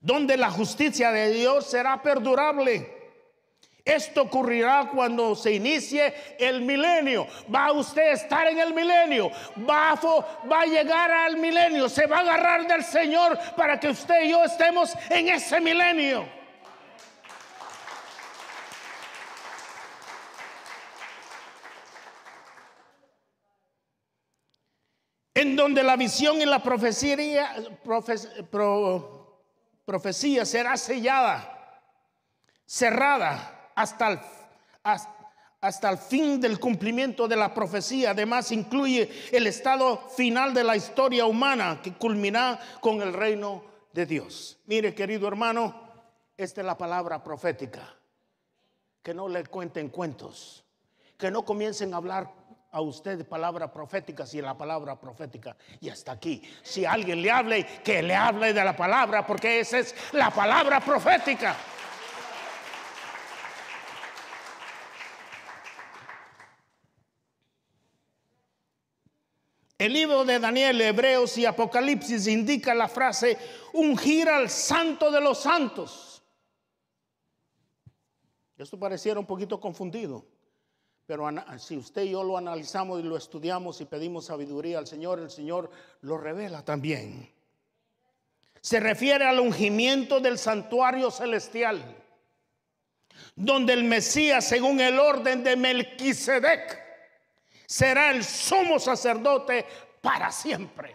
Speaker 1: Donde la justicia de Dios será perdurable. Esto ocurrirá cuando se inicie el milenio. Va usted a estar en el milenio. Va a, va a llegar al milenio. Se va a agarrar del Señor para que usted y yo estemos en ese milenio. en donde la visión y la profecía, será sellada, cerrada hasta el, hasta, hasta el fin del cumplimiento de la profecía. Además, incluye el estado final de la historia humana que culminará con el reino de Dios. Mire, querido hermano, esta es la palabra profética. Que no le cuenten cuentos. Que no comiencen a hablar a usted palabra profética si la palabra profética y hasta aquí. Si alguien le hable, que le hable de la palabra, porque esa es la palabra profética. El libro de Daniel, Hebreos y Apocalipsis indica la frase ungir al santo de los santos. Esto pareciera un poquito confundido. Pero si usted y yo lo analizamos y lo estudiamos y pedimos sabiduría al Señor, el Señor lo revela también. Se refiere al ungimiento del santuario celestial, donde el Mesías, según el orden de Melquisedec, será el sumo sacerdote para siempre.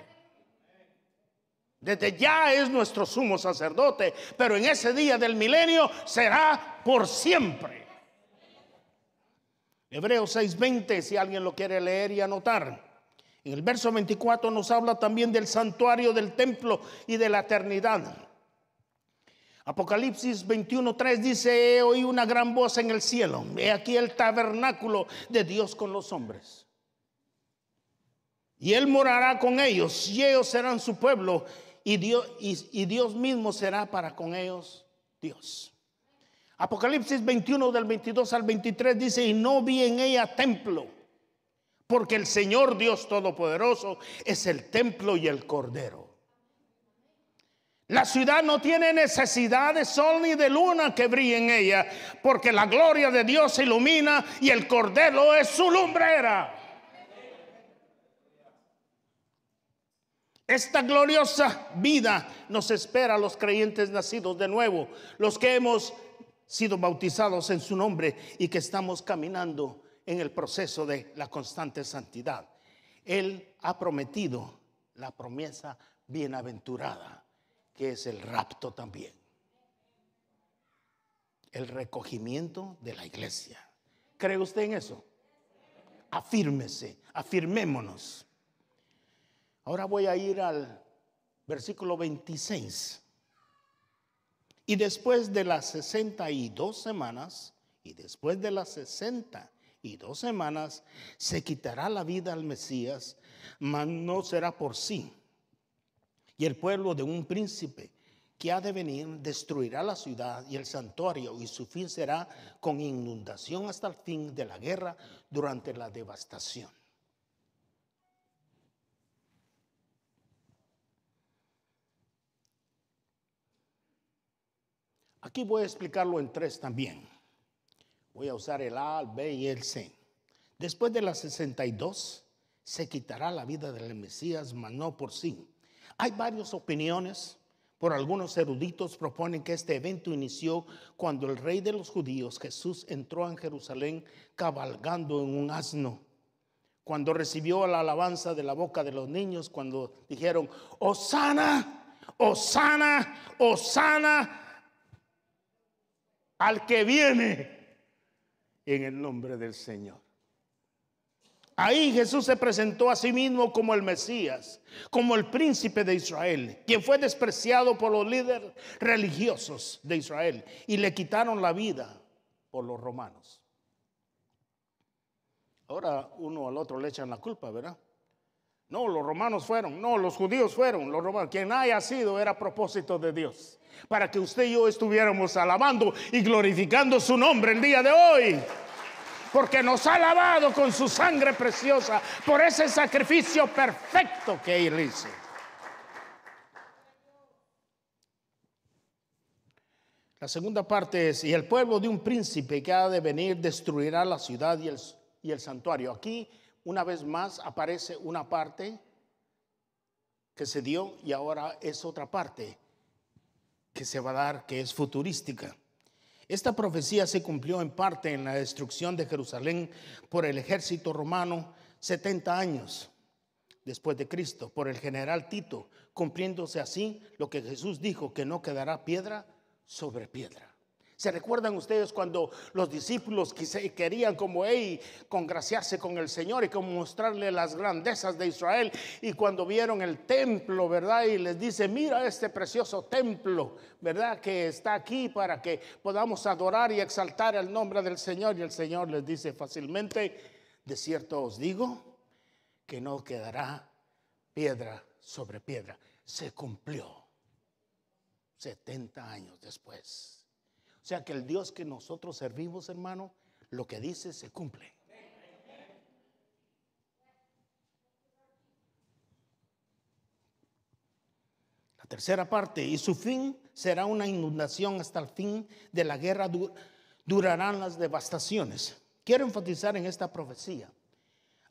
Speaker 1: Desde ya es nuestro sumo sacerdote, pero en ese día del milenio será por siempre. Hebreos 6:20, si alguien lo quiere leer y anotar. En el verso 24 nos habla también del santuario, del templo y de la eternidad. Apocalipsis 21:3 dice, he oído una gran voz en el cielo. He aquí el tabernáculo de Dios con los hombres. Y él morará con ellos, y ellos serán su pueblo, y Dios, y Dios mismo será para con ellos Dios. Apocalipsis 21 del 22 al 23 dice, y no vi en ella templo, porque el Señor Dios Todopoderoso es el templo y el cordero. La ciudad no tiene necesidad de sol ni de luna que brille en ella, porque la gloria de Dios se ilumina y el cordero es su lumbrera. Esta gloriosa vida nos espera a los creyentes nacidos de nuevo, los que hemos sido bautizados en su nombre y que estamos caminando en el proceso de la constante santidad. Él ha prometido la promesa bienaventurada, que es el rapto también. El recogimiento de la iglesia. ¿Cree usted en eso? Afírmese, afirmémonos. Ahora voy a ir al versículo 26. Y después de las 62 semanas, y después de las y dos semanas, se quitará la vida al Mesías, mas no será por sí. Y el pueblo de un príncipe que ha de venir destruirá la ciudad y el santuario, y su fin será con inundación hasta el fin de la guerra durante la devastación. Aquí voy a explicarlo en tres también. Voy a usar el A, el B y el C. Después de las 62, se quitará la vida del Mesías, mas no por sí. Hay varias opiniones. Por algunos eruditos proponen que este evento inició cuando el rey de los judíos, Jesús, entró en Jerusalén cabalgando en un asno. Cuando recibió la alabanza de la boca de los niños, cuando dijeron, Osana, Osana, Osana al que viene en el nombre del Señor. Ahí Jesús se presentó a sí mismo como el Mesías, como el príncipe de Israel, quien fue despreciado por los líderes religiosos de Israel y le quitaron la vida por los romanos. Ahora uno al otro le echan la culpa, ¿verdad? No, los romanos fueron, no, los judíos fueron, los romanos. Quien haya sido era propósito de Dios para que usted y yo estuviéramos alabando y glorificando su nombre el día de hoy. Porque nos ha lavado con su sangre preciosa por ese sacrificio perfecto que Él hizo. La segunda parte es, y el pueblo de un príncipe que ha de venir destruirá la ciudad y el santuario. Aquí, una vez más, aparece una parte que se dio y ahora es otra parte que se va a dar, que es futurística. Esta profecía se cumplió en parte en la destrucción de Jerusalén por el ejército romano 70 años después de Cristo, por el general Tito, cumpliéndose así lo que Jesús dijo, que no quedará piedra sobre piedra. ¿Se recuerdan ustedes cuando los discípulos querían como él congraciarse con el Señor y como mostrarle las grandezas de Israel? Y cuando vieron el templo, ¿verdad? Y les dice, mira este precioso templo, ¿verdad? Que está aquí para que podamos adorar y exaltar el nombre del Señor. Y el Señor les dice fácilmente, de cierto os digo que no quedará piedra sobre piedra. Se cumplió 70 años después. O sea que el Dios que nosotros servimos, hermano, lo que dice se cumple. La tercera parte, y su fin será una inundación hasta el fin de la guerra, durarán las devastaciones. Quiero enfatizar en esta profecía.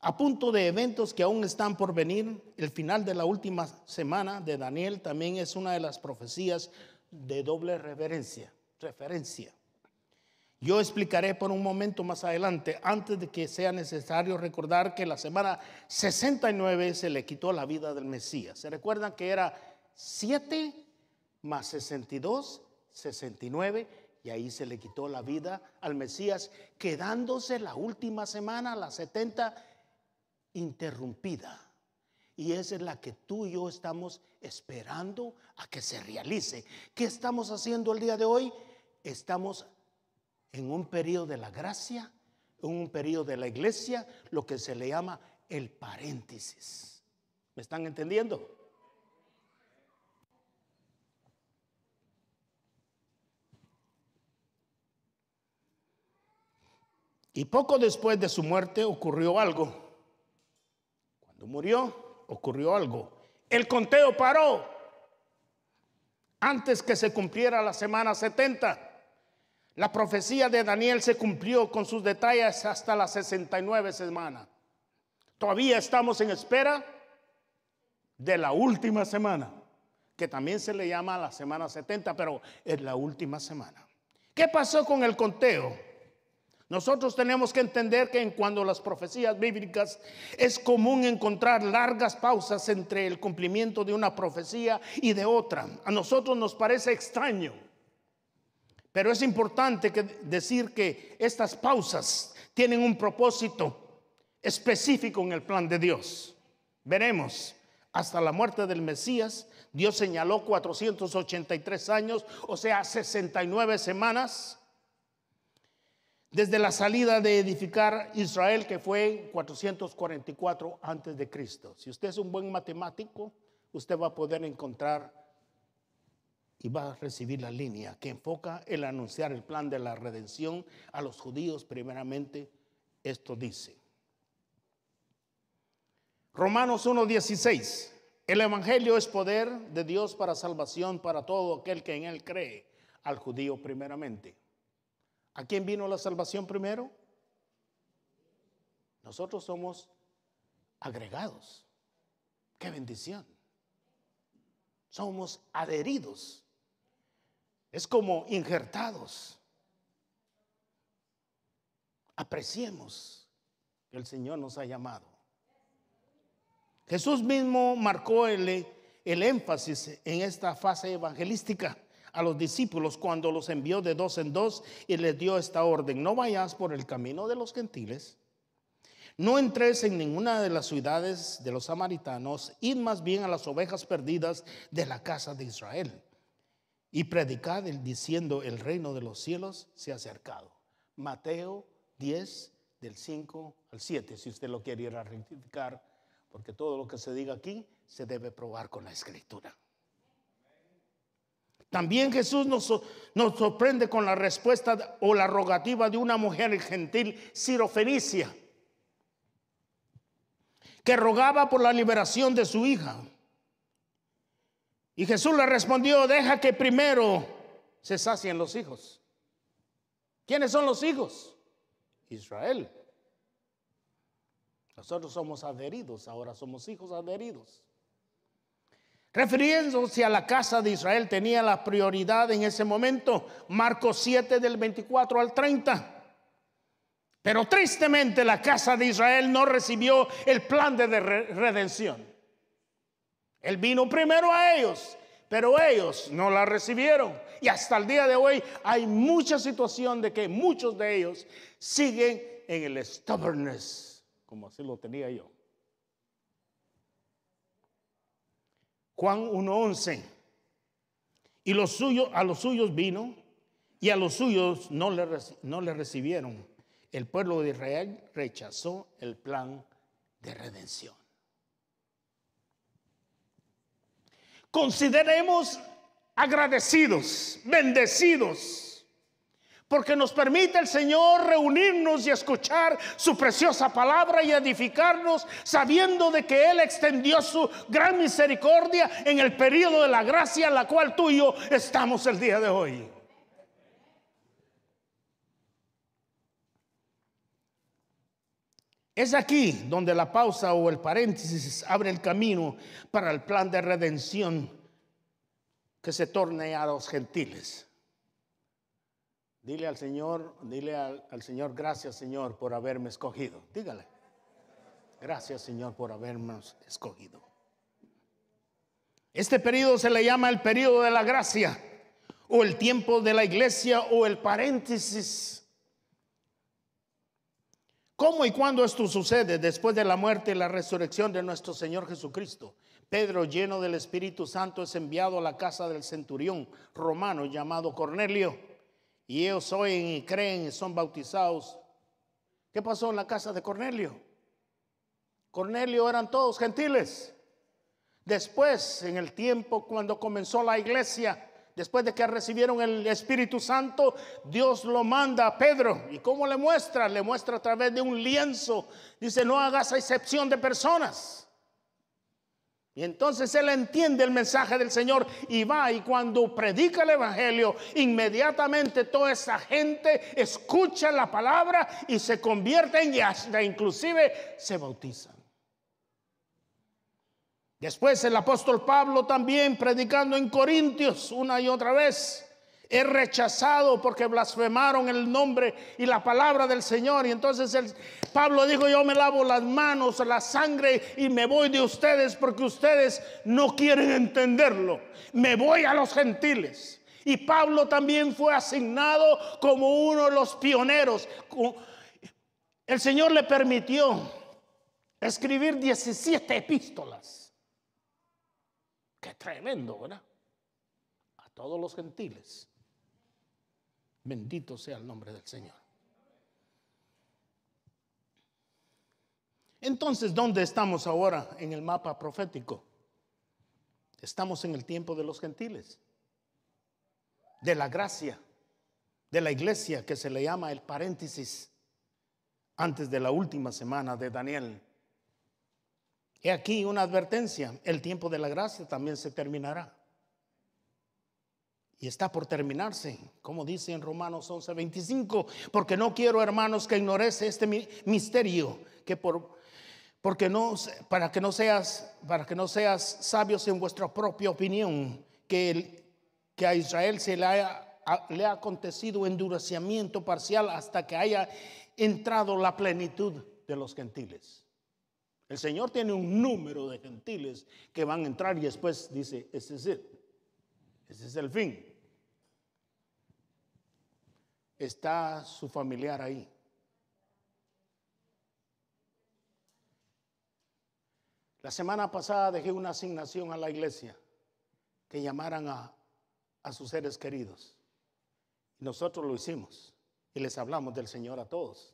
Speaker 1: A punto de eventos que aún están por venir, el final de la última semana de Daniel también es una de las profecías de doble reverencia referencia. Yo explicaré por un momento más adelante, antes de que sea necesario recordar que la semana 69 se le quitó la vida del Mesías. ¿Se recuerdan que era 7 más 62, 69? Y ahí se le quitó la vida al Mesías, quedándose la última semana, la 70, interrumpida. Y esa es la que tú y yo estamos esperando a que se realice. ¿Qué estamos haciendo el día de hoy? estamos en un periodo de la gracia, en un periodo de la iglesia, lo que se le llama el paréntesis. ¿Me están entendiendo? Y poco después de su muerte ocurrió algo. Cuando murió, ocurrió algo. El conteo paró antes que se cumpliera la semana 70. La profecía de Daniel se cumplió con sus detalles hasta las 69 semanas. Todavía estamos en espera de la última semana, que también se le llama la semana 70, pero es la última semana. ¿Qué pasó con el conteo? Nosotros tenemos que entender que en cuando las profecías bíblicas es común encontrar largas pausas entre el cumplimiento de una profecía y de otra. A nosotros nos parece extraño pero es importante decir que estas pausas tienen un propósito específico en el plan de Dios. Veremos, hasta la muerte del Mesías, Dios señaló 483 años, o sea, 69 semanas, desde la salida de edificar Israel, que fue 444 antes de Cristo. Si usted es un buen matemático, usted va a poder encontrar y va a recibir la línea que enfoca el anunciar el plan de la redención a los judíos primeramente. Esto dice. Romanos 1.16. El Evangelio es poder de Dios para salvación para todo aquel que en él cree, al judío primeramente. ¿A quién vino la salvación primero? Nosotros somos agregados. ¡Qué bendición! Somos adheridos es como injertados. Apreciemos que el Señor nos ha llamado. Jesús mismo marcó el, el énfasis en esta fase evangelística a los discípulos cuando los envió de dos en dos y les dio esta orden. No vayas por el camino de los gentiles. No entres en ninguna de las ciudades de los samaritanos, id más bien a las ovejas perdidas de la casa de Israel y predicad diciendo el reino de los cielos se ha acercado. Mateo 10 del 5 al 7, si usted lo quiere ir rectificar, porque todo lo que se diga aquí se debe probar con la escritura. También Jesús nos, nos sorprende con la respuesta o la rogativa de una mujer gentil, Cirofenicia, que rogaba por la liberación de su hija. Y Jesús le respondió, deja que primero se sacien los hijos. ¿Quiénes son los hijos? Israel. Nosotros somos adheridos, ahora somos hijos adheridos. Refiriéndose a la casa de Israel, tenía la prioridad en ese momento, Marcos 7 del 24 al 30. Pero tristemente la casa de Israel no recibió el plan de redención. Él vino primero a ellos, pero ellos no la recibieron. Y hasta el día de hoy hay mucha situación de que muchos de ellos siguen en el stubbornness, como así lo tenía yo. Juan 1.11. Y a los suyos vino y a los suyos no no le recibieron. El pueblo de Israel rechazó el plan de redención. consideremos agradecidos, bendecidos, porque nos permite el Señor reunirnos y escuchar su preciosa palabra y edificarnos sabiendo de que Él extendió su gran misericordia en el periodo de la gracia en la cual tú y yo estamos el día de hoy. Es aquí donde la pausa o el paréntesis abre el camino para el plan de redención que se torne a los gentiles. Dile al Señor, dile al, Señor, gracias Señor por haberme escogido. Dígale, gracias Señor por haberme escogido. Este periodo se le llama el periodo de la gracia o el tiempo de la iglesia o el paréntesis ¿Cómo y cuándo esto sucede? Después de la muerte y la resurrección de nuestro Señor Jesucristo. Pedro, lleno del Espíritu Santo, es enviado a la casa del centurión romano llamado Cornelio. Y ellos oyen y creen y son bautizados. ¿Qué pasó en la casa de Cornelio? Cornelio eran todos gentiles. Después, en el tiempo cuando comenzó la iglesia, Después de que recibieron el Espíritu Santo, Dios lo manda a Pedro. ¿Y cómo le muestra? Le muestra a través de un lienzo. Dice, no hagas excepción de personas. Y entonces él entiende el mensaje del Señor y va y cuando predica el Evangelio, inmediatamente toda esa gente escucha la palabra y se convierte en hasta inclusive se bautiza. Después el apóstol Pablo también predicando en Corintios una y otra vez. Es rechazado porque blasfemaron el nombre y la palabra del Señor. Y entonces el, Pablo dijo, yo me lavo las manos, la sangre y me voy de ustedes porque ustedes no quieren entenderlo. Me voy a los gentiles. Y Pablo también fue asignado como uno de los pioneros. El Señor le permitió escribir 17 epístolas. Qué tremendo, ¿verdad? A todos los gentiles. Bendito sea el nombre del Señor. Entonces, ¿dónde estamos ahora en el mapa profético? Estamos en el tiempo de los gentiles, de la gracia, de la iglesia que se le llama el paréntesis antes de la última semana de Daniel. He aquí una advertencia, el tiempo de la gracia también se terminará. Y está por terminarse, como dice en Romanos 11:25, porque no quiero, hermanos, que ignorece este misterio, que por, porque no, para que no seas, para que no seas sabios en vuestra propia opinión, que, que a Israel se le le ha acontecido endurecimiento parcial hasta que haya entrado la plenitud de los gentiles. El Señor tiene un número de gentiles que van a entrar y después dice, ese es Ese es el fin. Está su familiar ahí. La semana pasada dejé una asignación a la iglesia que llamaran a, a sus seres queridos. Nosotros lo hicimos y les hablamos del Señor a todos.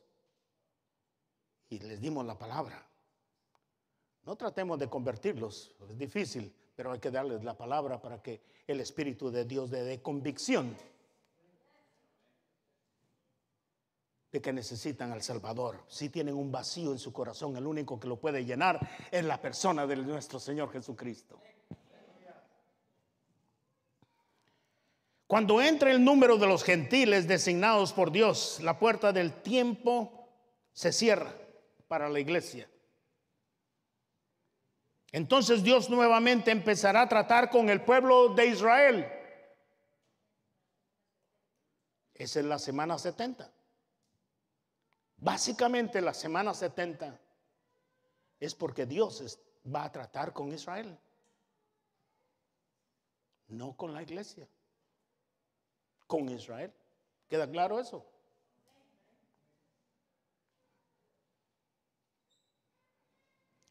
Speaker 1: Y les dimos la palabra. No tratemos de convertirlos, es difícil, pero hay que darles la palabra para que el Espíritu de Dios le dé convicción de que necesitan al Salvador. Si tienen un vacío en su corazón, el único que lo puede llenar es la persona de nuestro Señor Jesucristo. Cuando entra el número de los gentiles designados por Dios, la puerta del tiempo se cierra para la iglesia. Entonces Dios nuevamente empezará a tratar con el pueblo de Israel. esa Es la semana 70. Básicamente la semana 70 es porque Dios va a tratar con Israel, no con la iglesia, con Israel. ¿Queda claro eso?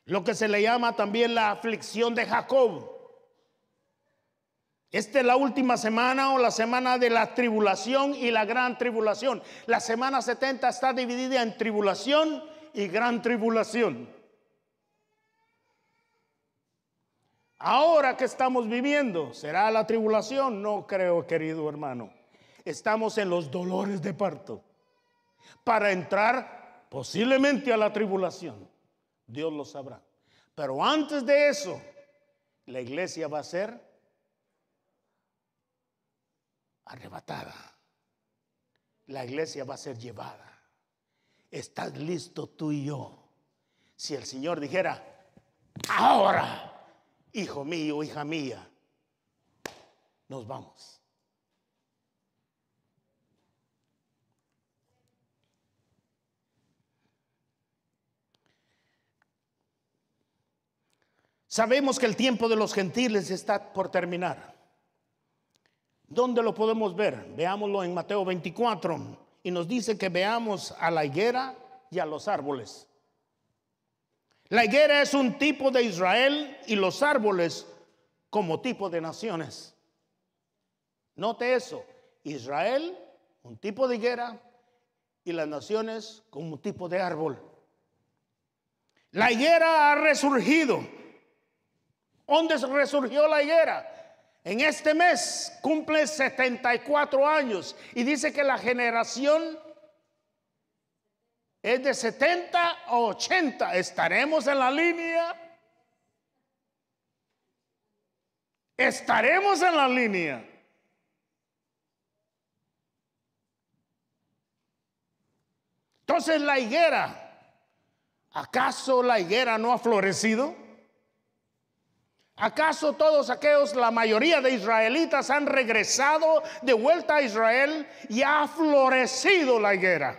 Speaker 1: lo que se le llama también la aflicción de Jacob. Esta es la última semana o la semana de la tribulación y la gran tribulación. La semana 70 está dividida en tribulación y gran tribulación. Ahora que estamos viviendo, ¿será la tribulación? No creo, querido hermano. Estamos en los dolores de parto para entrar posiblemente a la tribulación. Dios lo sabrá. Pero antes de eso, la iglesia va a ser arrebatada. La iglesia va a ser llevada. Estás listo tú y yo. Si el Señor dijera, ahora, hijo mío, hija mía, nos vamos. Sabemos que el tiempo de los gentiles está por terminar. ¿Dónde lo podemos ver? Veámoslo en Mateo 24 y nos dice que veamos a la higuera y a los árboles. La higuera es un tipo de Israel y los árboles como tipo de naciones. Note eso, Israel, un tipo de higuera, y las naciones como tipo de árbol. La higuera ha resurgido ¿Dónde resurgió la higuera. En este mes cumple 74 años y dice que la generación es de 70 o 80. ¿Estaremos en la línea? ¿Estaremos en la línea? Entonces la higuera, ¿acaso la higuera no ha florecido? ¿Acaso todos aquellos, la mayoría de israelitas, han regresado de vuelta a Israel y ha florecido la higuera?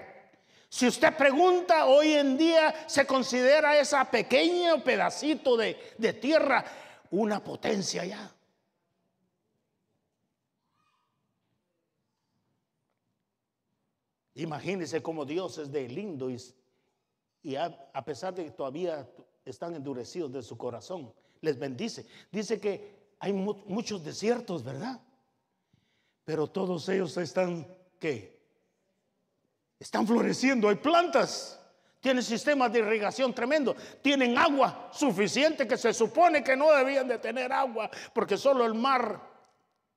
Speaker 1: Si usted pregunta, hoy en día se considera esa pequeño pedacito de, tierra una potencia ya. Imagínese cómo Dios es de lindo y, a pesar de que todavía están endurecidos de su corazón, les bendice. Dice que hay muchos desiertos, ¿verdad? Pero todos ellos están, ¿qué? Están floreciendo, hay plantas. Tienen sistemas de irrigación tremendo. Tienen agua suficiente que se supone que no debían de tener agua porque solo el mar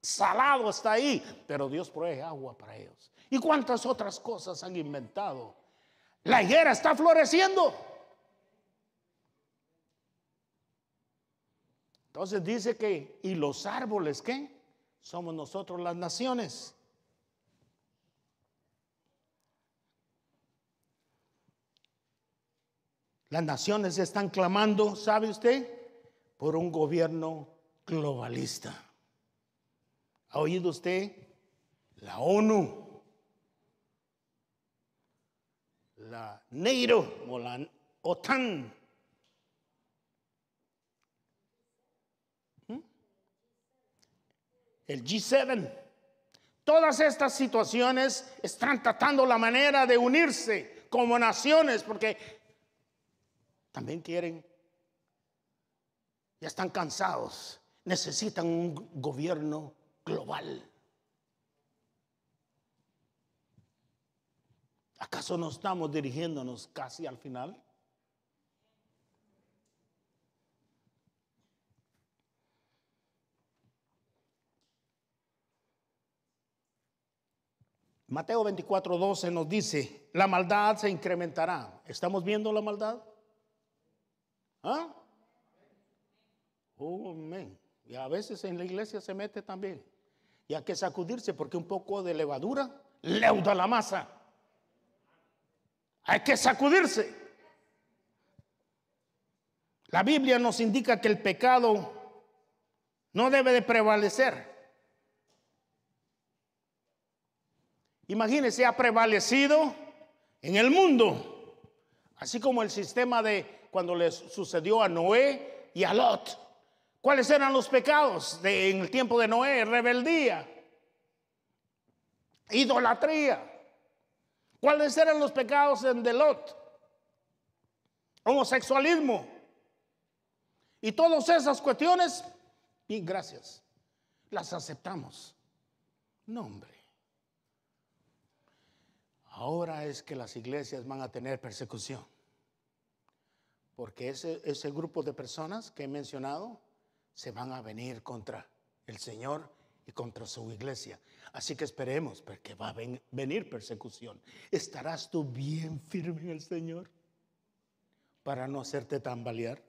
Speaker 1: salado está ahí. Pero Dios provee agua para ellos. ¿Y cuántas otras cosas han inventado? La higuera está floreciendo. Entonces dice que, ¿y los árboles qué? Somos nosotros las naciones. Las naciones están clamando, ¿sabe usted? Por un gobierno globalista. ¿Ha oído usted? La ONU, la NATO o la OTAN el G7. Todas estas situaciones están tratando la manera de unirse como naciones porque también quieren, ya están cansados, necesitan un gobierno global. ¿Acaso no estamos dirigiéndonos casi al final? Mateo 24, 12 nos dice, la maldad se incrementará. ¿Estamos viendo la maldad? ¿Ah? Oh, y a veces en la iglesia se mete también. Y hay que sacudirse porque un poco de levadura leuda la masa. Hay que sacudirse. La Biblia nos indica que el pecado no debe de prevalecer. Imagínense, ha prevalecido en el mundo, así como el sistema de cuando les sucedió a Noé y a Lot. ¿Cuáles eran los pecados en el tiempo de Noé? Rebeldía, idolatría. ¿Cuáles eran los pecados de Lot? Homosexualismo. Y todas esas cuestiones, y gracias, las aceptamos. No, hombre. Ahora es que las iglesias van a tener persecución. Porque ese, ese grupo de personas que he mencionado se van a venir contra el Señor y contra su iglesia. Así que esperemos, porque va a venir persecución. ¿Estarás tú bien firme en el Señor para no hacerte tambalear?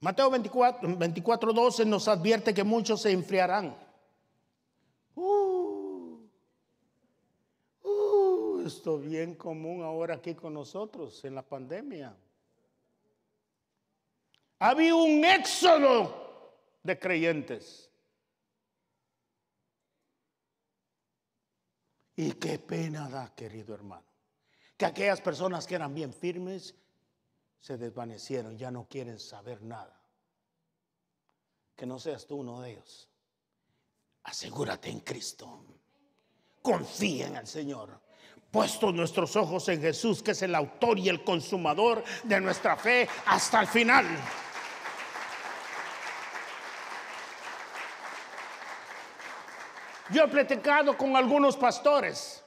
Speaker 1: Mateo 24, 12 nos advierte que muchos se enfriarán. Uh, uh, esto es bien común ahora aquí con nosotros en la pandemia. Había un éxodo de creyentes. Y qué pena da, querido hermano, que aquellas personas que eran bien firmes se desvanecieron, ya no quieren saber nada. Que no seas tú uno de ellos. Asegúrate en Cristo. Confía en el Señor. puesto nuestros ojos en Jesús, que es el autor y el consumador de nuestra fe hasta el final. Yo he platicado con algunos pastores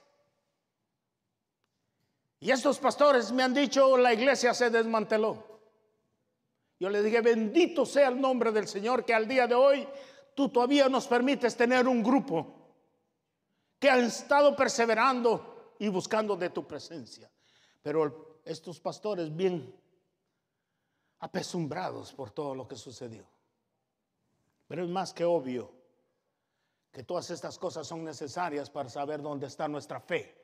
Speaker 1: y estos pastores me han dicho, la iglesia se desmanteló. Yo le dije, bendito sea el nombre del Señor que al día de hoy tú todavía nos permites tener un grupo que han estado perseverando y buscando de tu presencia. Pero estos pastores bien apesumbrados por todo lo que sucedió. Pero es más que obvio que todas estas cosas son necesarias para saber dónde está nuestra fe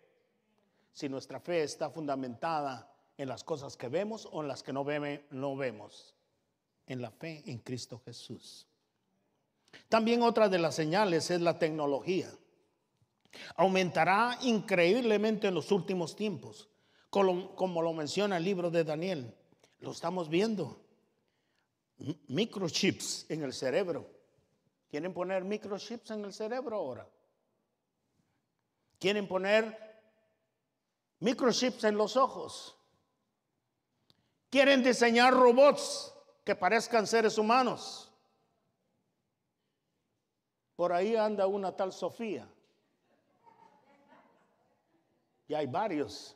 Speaker 1: si nuestra fe está fundamentada en las cosas que vemos o en las que no, vemos, no vemos, en la fe en Cristo Jesús. También otra de las señales es la tecnología. Aumentará increíblemente en los últimos tiempos, como, como lo menciona el libro de Daniel. Lo estamos viendo. Microchips en el cerebro. ¿Quieren poner microchips en el cerebro ahora? ¿Quieren poner microchips en los ojos. Quieren diseñar robots que parezcan seres humanos. Por ahí anda una tal Sofía. Y hay varios.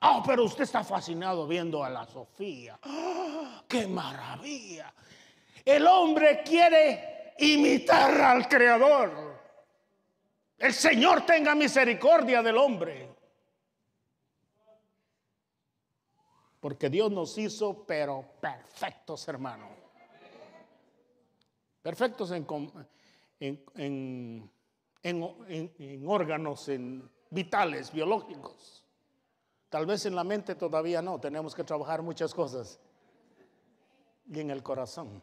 Speaker 1: Ah, pero usted está fascinado viendo a la Sofía. ¡Ah! ¡Qué maravilla! El hombre quiere imitar al Creador. El Señor tenga misericordia del hombre. Porque Dios nos hizo, pero perfectos, hermano. Perfectos en, en, en, en órganos vitales, biológicos. Tal vez en la mente todavía no, tenemos que trabajar muchas cosas. Y en el corazón.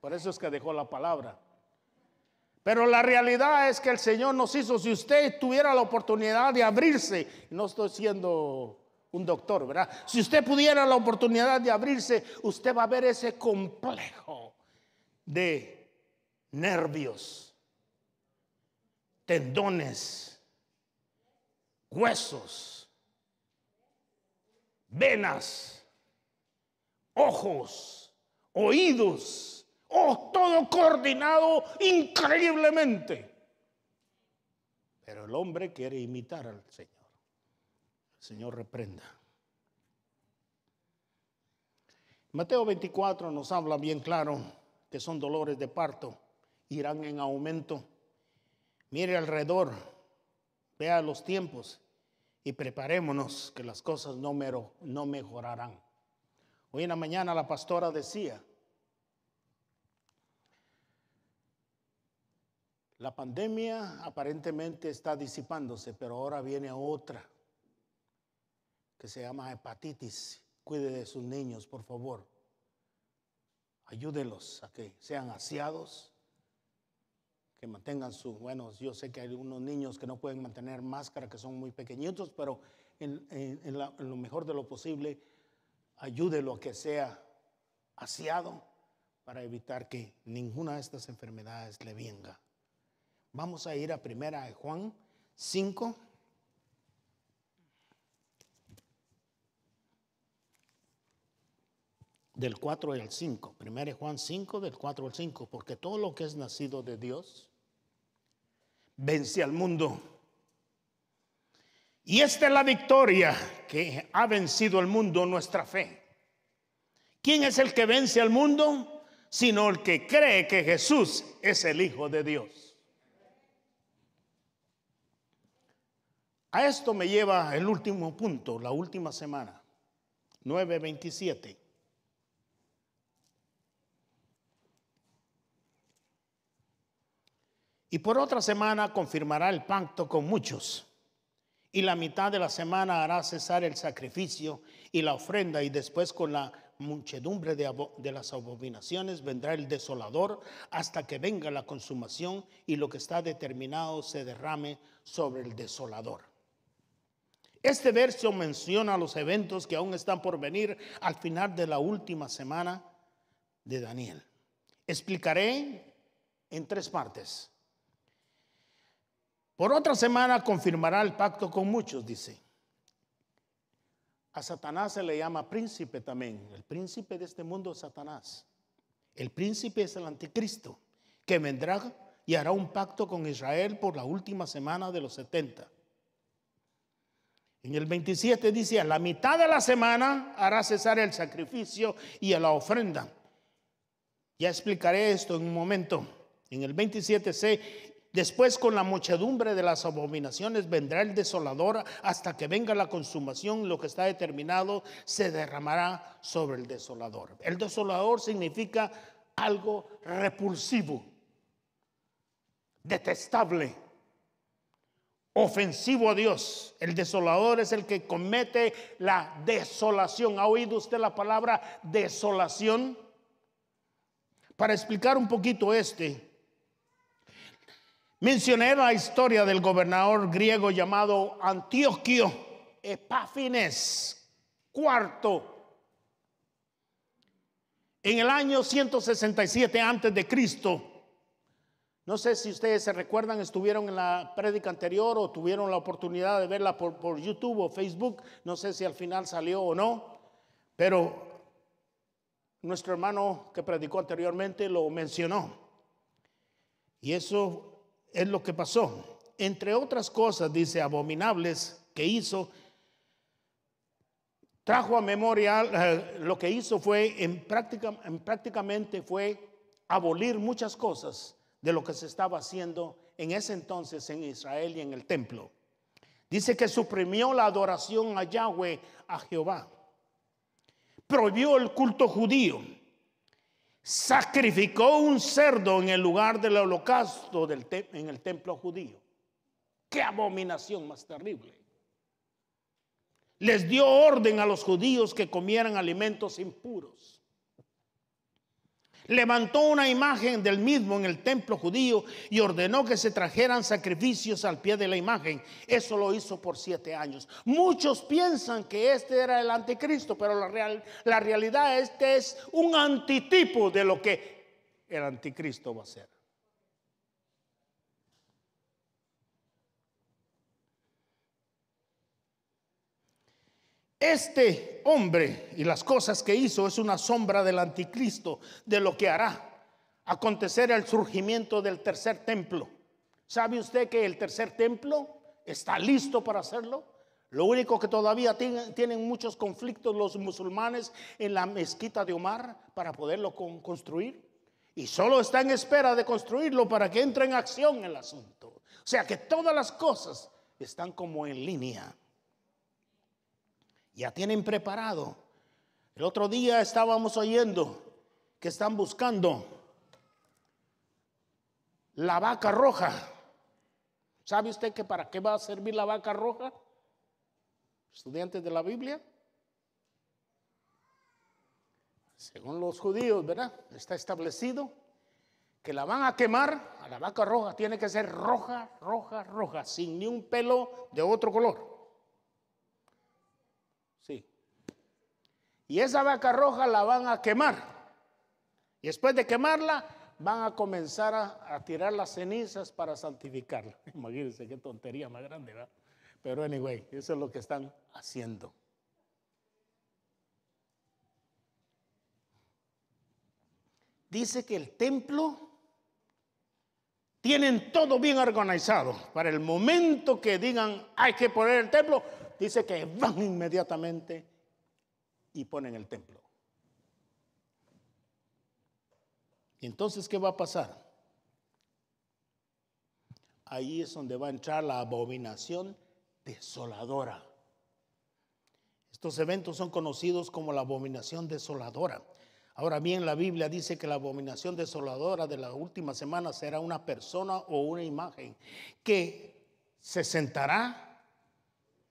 Speaker 1: Por eso es que dejó la palabra. Pero la realidad es que el Señor nos hizo, si usted tuviera la oportunidad de abrirse, no estoy siendo un doctor, ¿verdad? Si usted pudiera la oportunidad de abrirse, usted va a ver ese complejo de nervios, tendones, huesos, venas, ojos, oídos, oh, todo coordinado increíblemente. Pero el hombre quiere imitar al Señor. Señor reprenda. Mateo 24 nos habla bien claro que son dolores de parto, irán en aumento. Mire alrededor, vea los tiempos y preparémonos que las cosas no, no mejorarán. Hoy en la mañana la pastora decía, la pandemia aparentemente está disipándose, pero ahora viene otra que se llama hepatitis. Cuide de sus niños, por favor. Ayúdelos a que sean aseados, que mantengan su. bueno, yo sé que hay unos niños que no pueden mantener máscara, que son muy pequeñitos, pero en, lo mejor de lo posible, ayúdelo a que sea aseado para evitar que ninguna de estas enfermedades le venga. Vamos a ir a primera de Juan 5. del 4 al 5. 1 Juan 5 del 4 al 5, porque todo lo que es nacido de Dios vence al mundo. Y esta es la victoria que ha vencido al mundo nuestra fe. ¿Quién es el que vence al mundo? Sino el que cree que Jesús es el Hijo de Dios. A esto me lleva el último punto, la última semana, 927. Y por otra semana confirmará el pacto con muchos. Y la mitad de la semana hará cesar el sacrificio y la ofrenda. Y después con la muchedumbre de, de, las abominaciones vendrá el desolador hasta que venga la consumación y lo que está determinado se derrame sobre el desolador. Este verso menciona los eventos que aún están por venir al final de la última semana de Daniel. Explicaré en tres partes. Por otra semana confirmará el pacto con muchos, dice. A Satanás se le llama príncipe también. El príncipe de este mundo es Satanás. El príncipe es el anticristo, que vendrá y hará un pacto con Israel por la última semana de los 70. En el 27 dice, a la mitad de la semana hará cesar el sacrificio y la ofrenda. Ya explicaré esto en un momento. En el 27c, Después con la muchedumbre de las abominaciones vendrá el desolador hasta que venga la consumación, lo que está determinado se derramará sobre el desolador. El desolador significa algo repulsivo, detestable, ofensivo a Dios. El desolador es el que comete la desolación. ¿Ha oído usted la palabra desolación? Para explicar un poquito este, Mencioné la historia del gobernador griego llamado Antioquio Epáfines IV. En el año 167 antes de Cristo, no sé si ustedes se recuerdan, estuvieron en la prédica anterior o tuvieron la oportunidad de verla por, por YouTube o Facebook, no sé si al final salió o no, pero nuestro hermano que predicó anteriormente lo mencionó. Y eso es lo que pasó. Entre otras cosas, dice, abominables que hizo, trajo a memoria, eh, lo que hizo fue, en práctica, en prácticamente fue abolir muchas cosas de lo que se estaba haciendo en ese entonces en Israel y en el templo. Dice que suprimió la adoración a Yahweh, a Jehová. Prohibió el culto judío sacrificó un cerdo en el lugar del holocausto en el templo judío. Qué abominación más terrible. Les dio orden a los judíos que comieran alimentos impuros levantó una imagen del mismo en el templo judío y ordenó que se trajeran sacrificios al pie de la imagen. Eso lo hizo por siete años. Muchos piensan que este era el anticristo, pero la, real, la realidad este es un antitipo de lo que el anticristo va a ser. Este hombre y las cosas que hizo es una sombra del anticristo, de lo que hará acontecer el surgimiento del tercer templo. ¿Sabe usted que el tercer templo está listo para hacerlo? Lo único que todavía tienen, muchos conflictos los musulmanes en la mezquita de Omar para poderlo construir. Y solo está en espera de construirlo para que entre en acción el asunto. O sea que todas las cosas están como en línea. Ya tienen preparado. El otro día estábamos oyendo que están buscando la vaca roja. ¿Sabe usted que para qué va a servir la vaca roja? Estudiantes de la Biblia. Según los judíos, ¿verdad? Está establecido que la van a quemar, a la vaca roja tiene que ser roja, roja, roja, sin ni un pelo de otro color. Y esa vaca roja la van a quemar. Y después de quemarla, van a comenzar a, tirar las cenizas para santificarla. Imagínense qué tontería más grande, ¿verdad? Pero anyway, eso es lo que están haciendo. Dice que el templo tienen todo bien organizado. Para el momento que digan hay que poner el templo, dice que van inmediatamente y ponen el templo. ¿Y entonces qué va a pasar? Ahí es donde va a entrar la abominación desoladora. Estos eventos son conocidos como la abominación desoladora. Ahora bien, la Biblia dice que la abominación desoladora de la última semana será una persona o una imagen que se sentará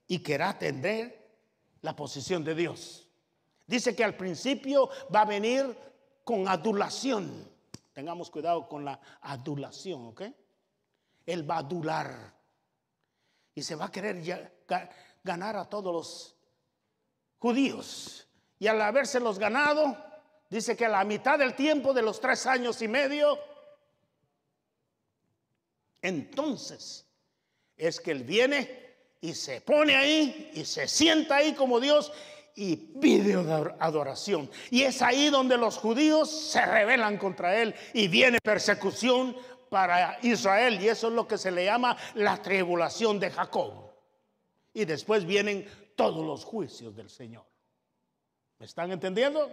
Speaker 1: y querrá atender la posición de Dios. Dice que al principio va a venir con adulación. Tengamos cuidado con la adulación, ¿ok? Él va a adular. Y se va a querer ganar a todos los judíos. Y al habérselos ganado, dice que a la mitad del tiempo de los tres años y medio, entonces es que él viene y se pone ahí y se sienta ahí como Dios y pide adoración. Y es ahí donde los judíos se rebelan contra él y viene persecución para Israel. Y eso es lo que se le llama la tribulación de Jacob. Y después vienen todos los juicios del Señor. ¿Me están entendiendo?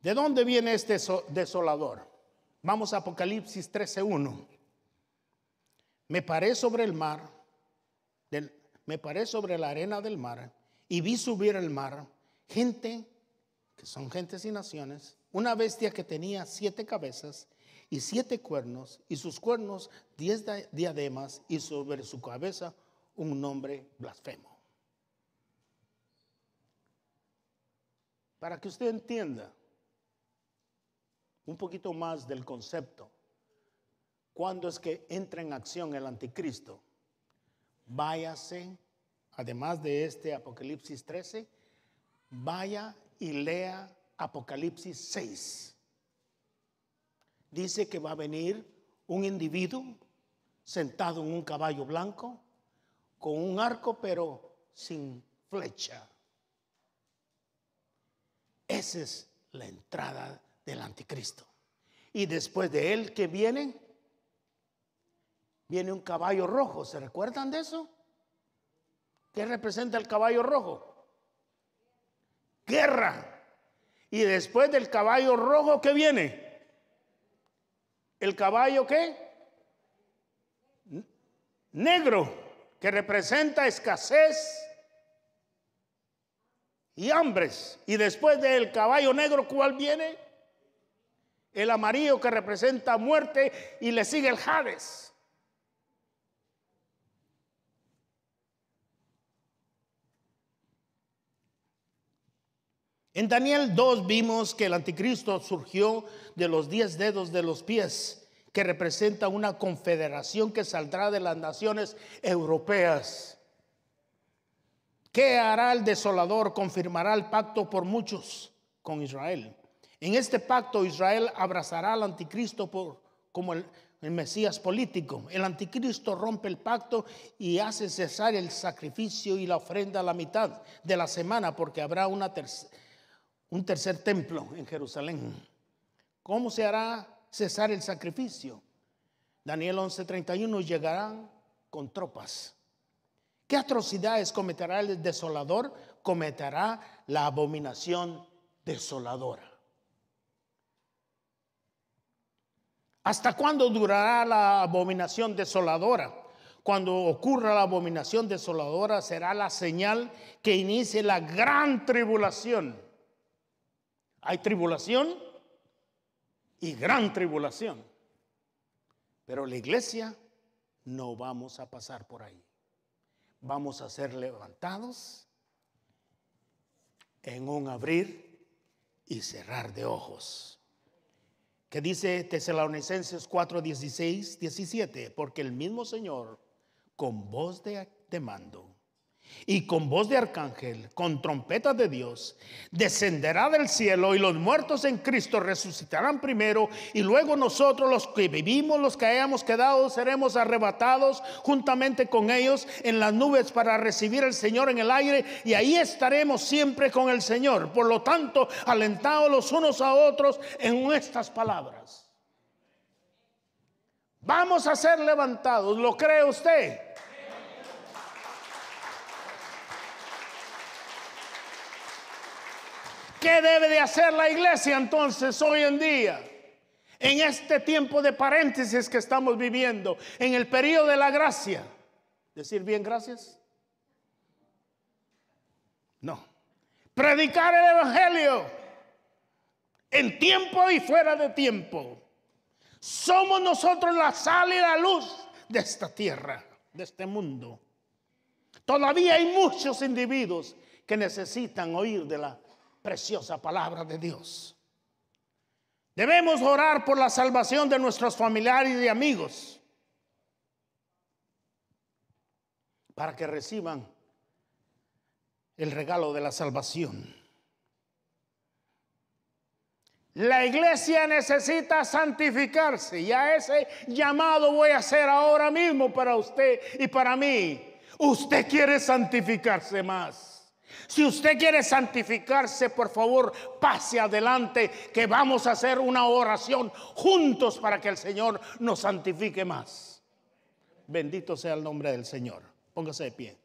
Speaker 1: ¿De dónde viene este desolador? Vamos a Apocalipsis 13.1. Me paré sobre el mar, me paré sobre la arena del mar y vi subir al mar gente, que son gentes y naciones, una bestia que tenía siete cabezas y siete cuernos, y sus cuernos diez diademas, y sobre su cabeza un nombre blasfemo. Para que usted entienda, un poquito más del concepto. ¿Cuándo es que entra en acción el anticristo? Váyase, además de este Apocalipsis 13, vaya y lea Apocalipsis 6. Dice que va a venir un individuo sentado en un caballo blanco con un arco pero sin flecha. Esa es la entrada del anticristo. Y después de él que viene, viene un caballo rojo. ¿Se recuerdan de eso? ¿Qué representa el caballo rojo? Guerra. Y después del caballo rojo, que viene? ¿El caballo qué? Negro, que representa escasez y hambres. Y después del caballo negro, ¿cuál viene? El amarillo que representa muerte y le sigue el Hades. En Daniel 2 vimos que el anticristo surgió de los diez dedos de los pies, que representa una confederación que saldrá de las naciones europeas. ¿Qué hará el desolador? Confirmará el pacto por muchos con Israel. En este pacto Israel abrazará al anticristo por, como el, Mesías político. El anticristo rompe el pacto y hace cesar el sacrificio y la ofrenda a la mitad de la semana porque habrá un tercer templo en Jerusalén. ¿Cómo se hará cesar el sacrificio? Daniel 11:31 llegarán con tropas. ¿Qué atrocidades cometerá el desolador? Cometerá la abominación desoladora. ¿Hasta cuándo durará la abominación desoladora? Cuando ocurra la abominación desoladora será la señal que inicie la gran tribulación. Hay tribulación y gran tribulación. Pero la iglesia no vamos a pasar por ahí. Vamos a ser levantados en un abrir y cerrar de ojos que dice Tesalonicenses 4, 16, 17, porque el mismo Señor, con voz de, de mando, y con voz de arcángel, con trompeta de Dios, descenderá del cielo y los muertos en Cristo resucitarán primero y luego nosotros los que vivimos, los que hayamos quedado, seremos arrebatados juntamente con ellos en las nubes para recibir al Señor en el aire y ahí estaremos siempre con el Señor. Por lo tanto, alentados los unos a otros en estas palabras. Vamos a ser levantados, ¿lo cree usted? ¿Qué debe de hacer la iglesia entonces hoy en día? En este tiempo de paréntesis que estamos viviendo, en el periodo de la gracia. ¿Decir bien gracias? No. Predicar el Evangelio en tiempo y fuera de tiempo. Somos nosotros la sal y la luz de esta tierra, de este mundo. Todavía hay muchos individuos que necesitan oír de la preciosa palabra de Dios. Debemos orar por la salvación de nuestros familiares y amigos para que reciban el regalo de la salvación. La iglesia necesita santificarse y a ese llamado voy a hacer ahora mismo para usted y para mí. Usted quiere santificarse más. Si usted quiere santificarse, por favor, pase adelante, que vamos a hacer una oración juntos para que el Señor nos santifique más. Bendito sea el nombre del Señor. Póngase de pie.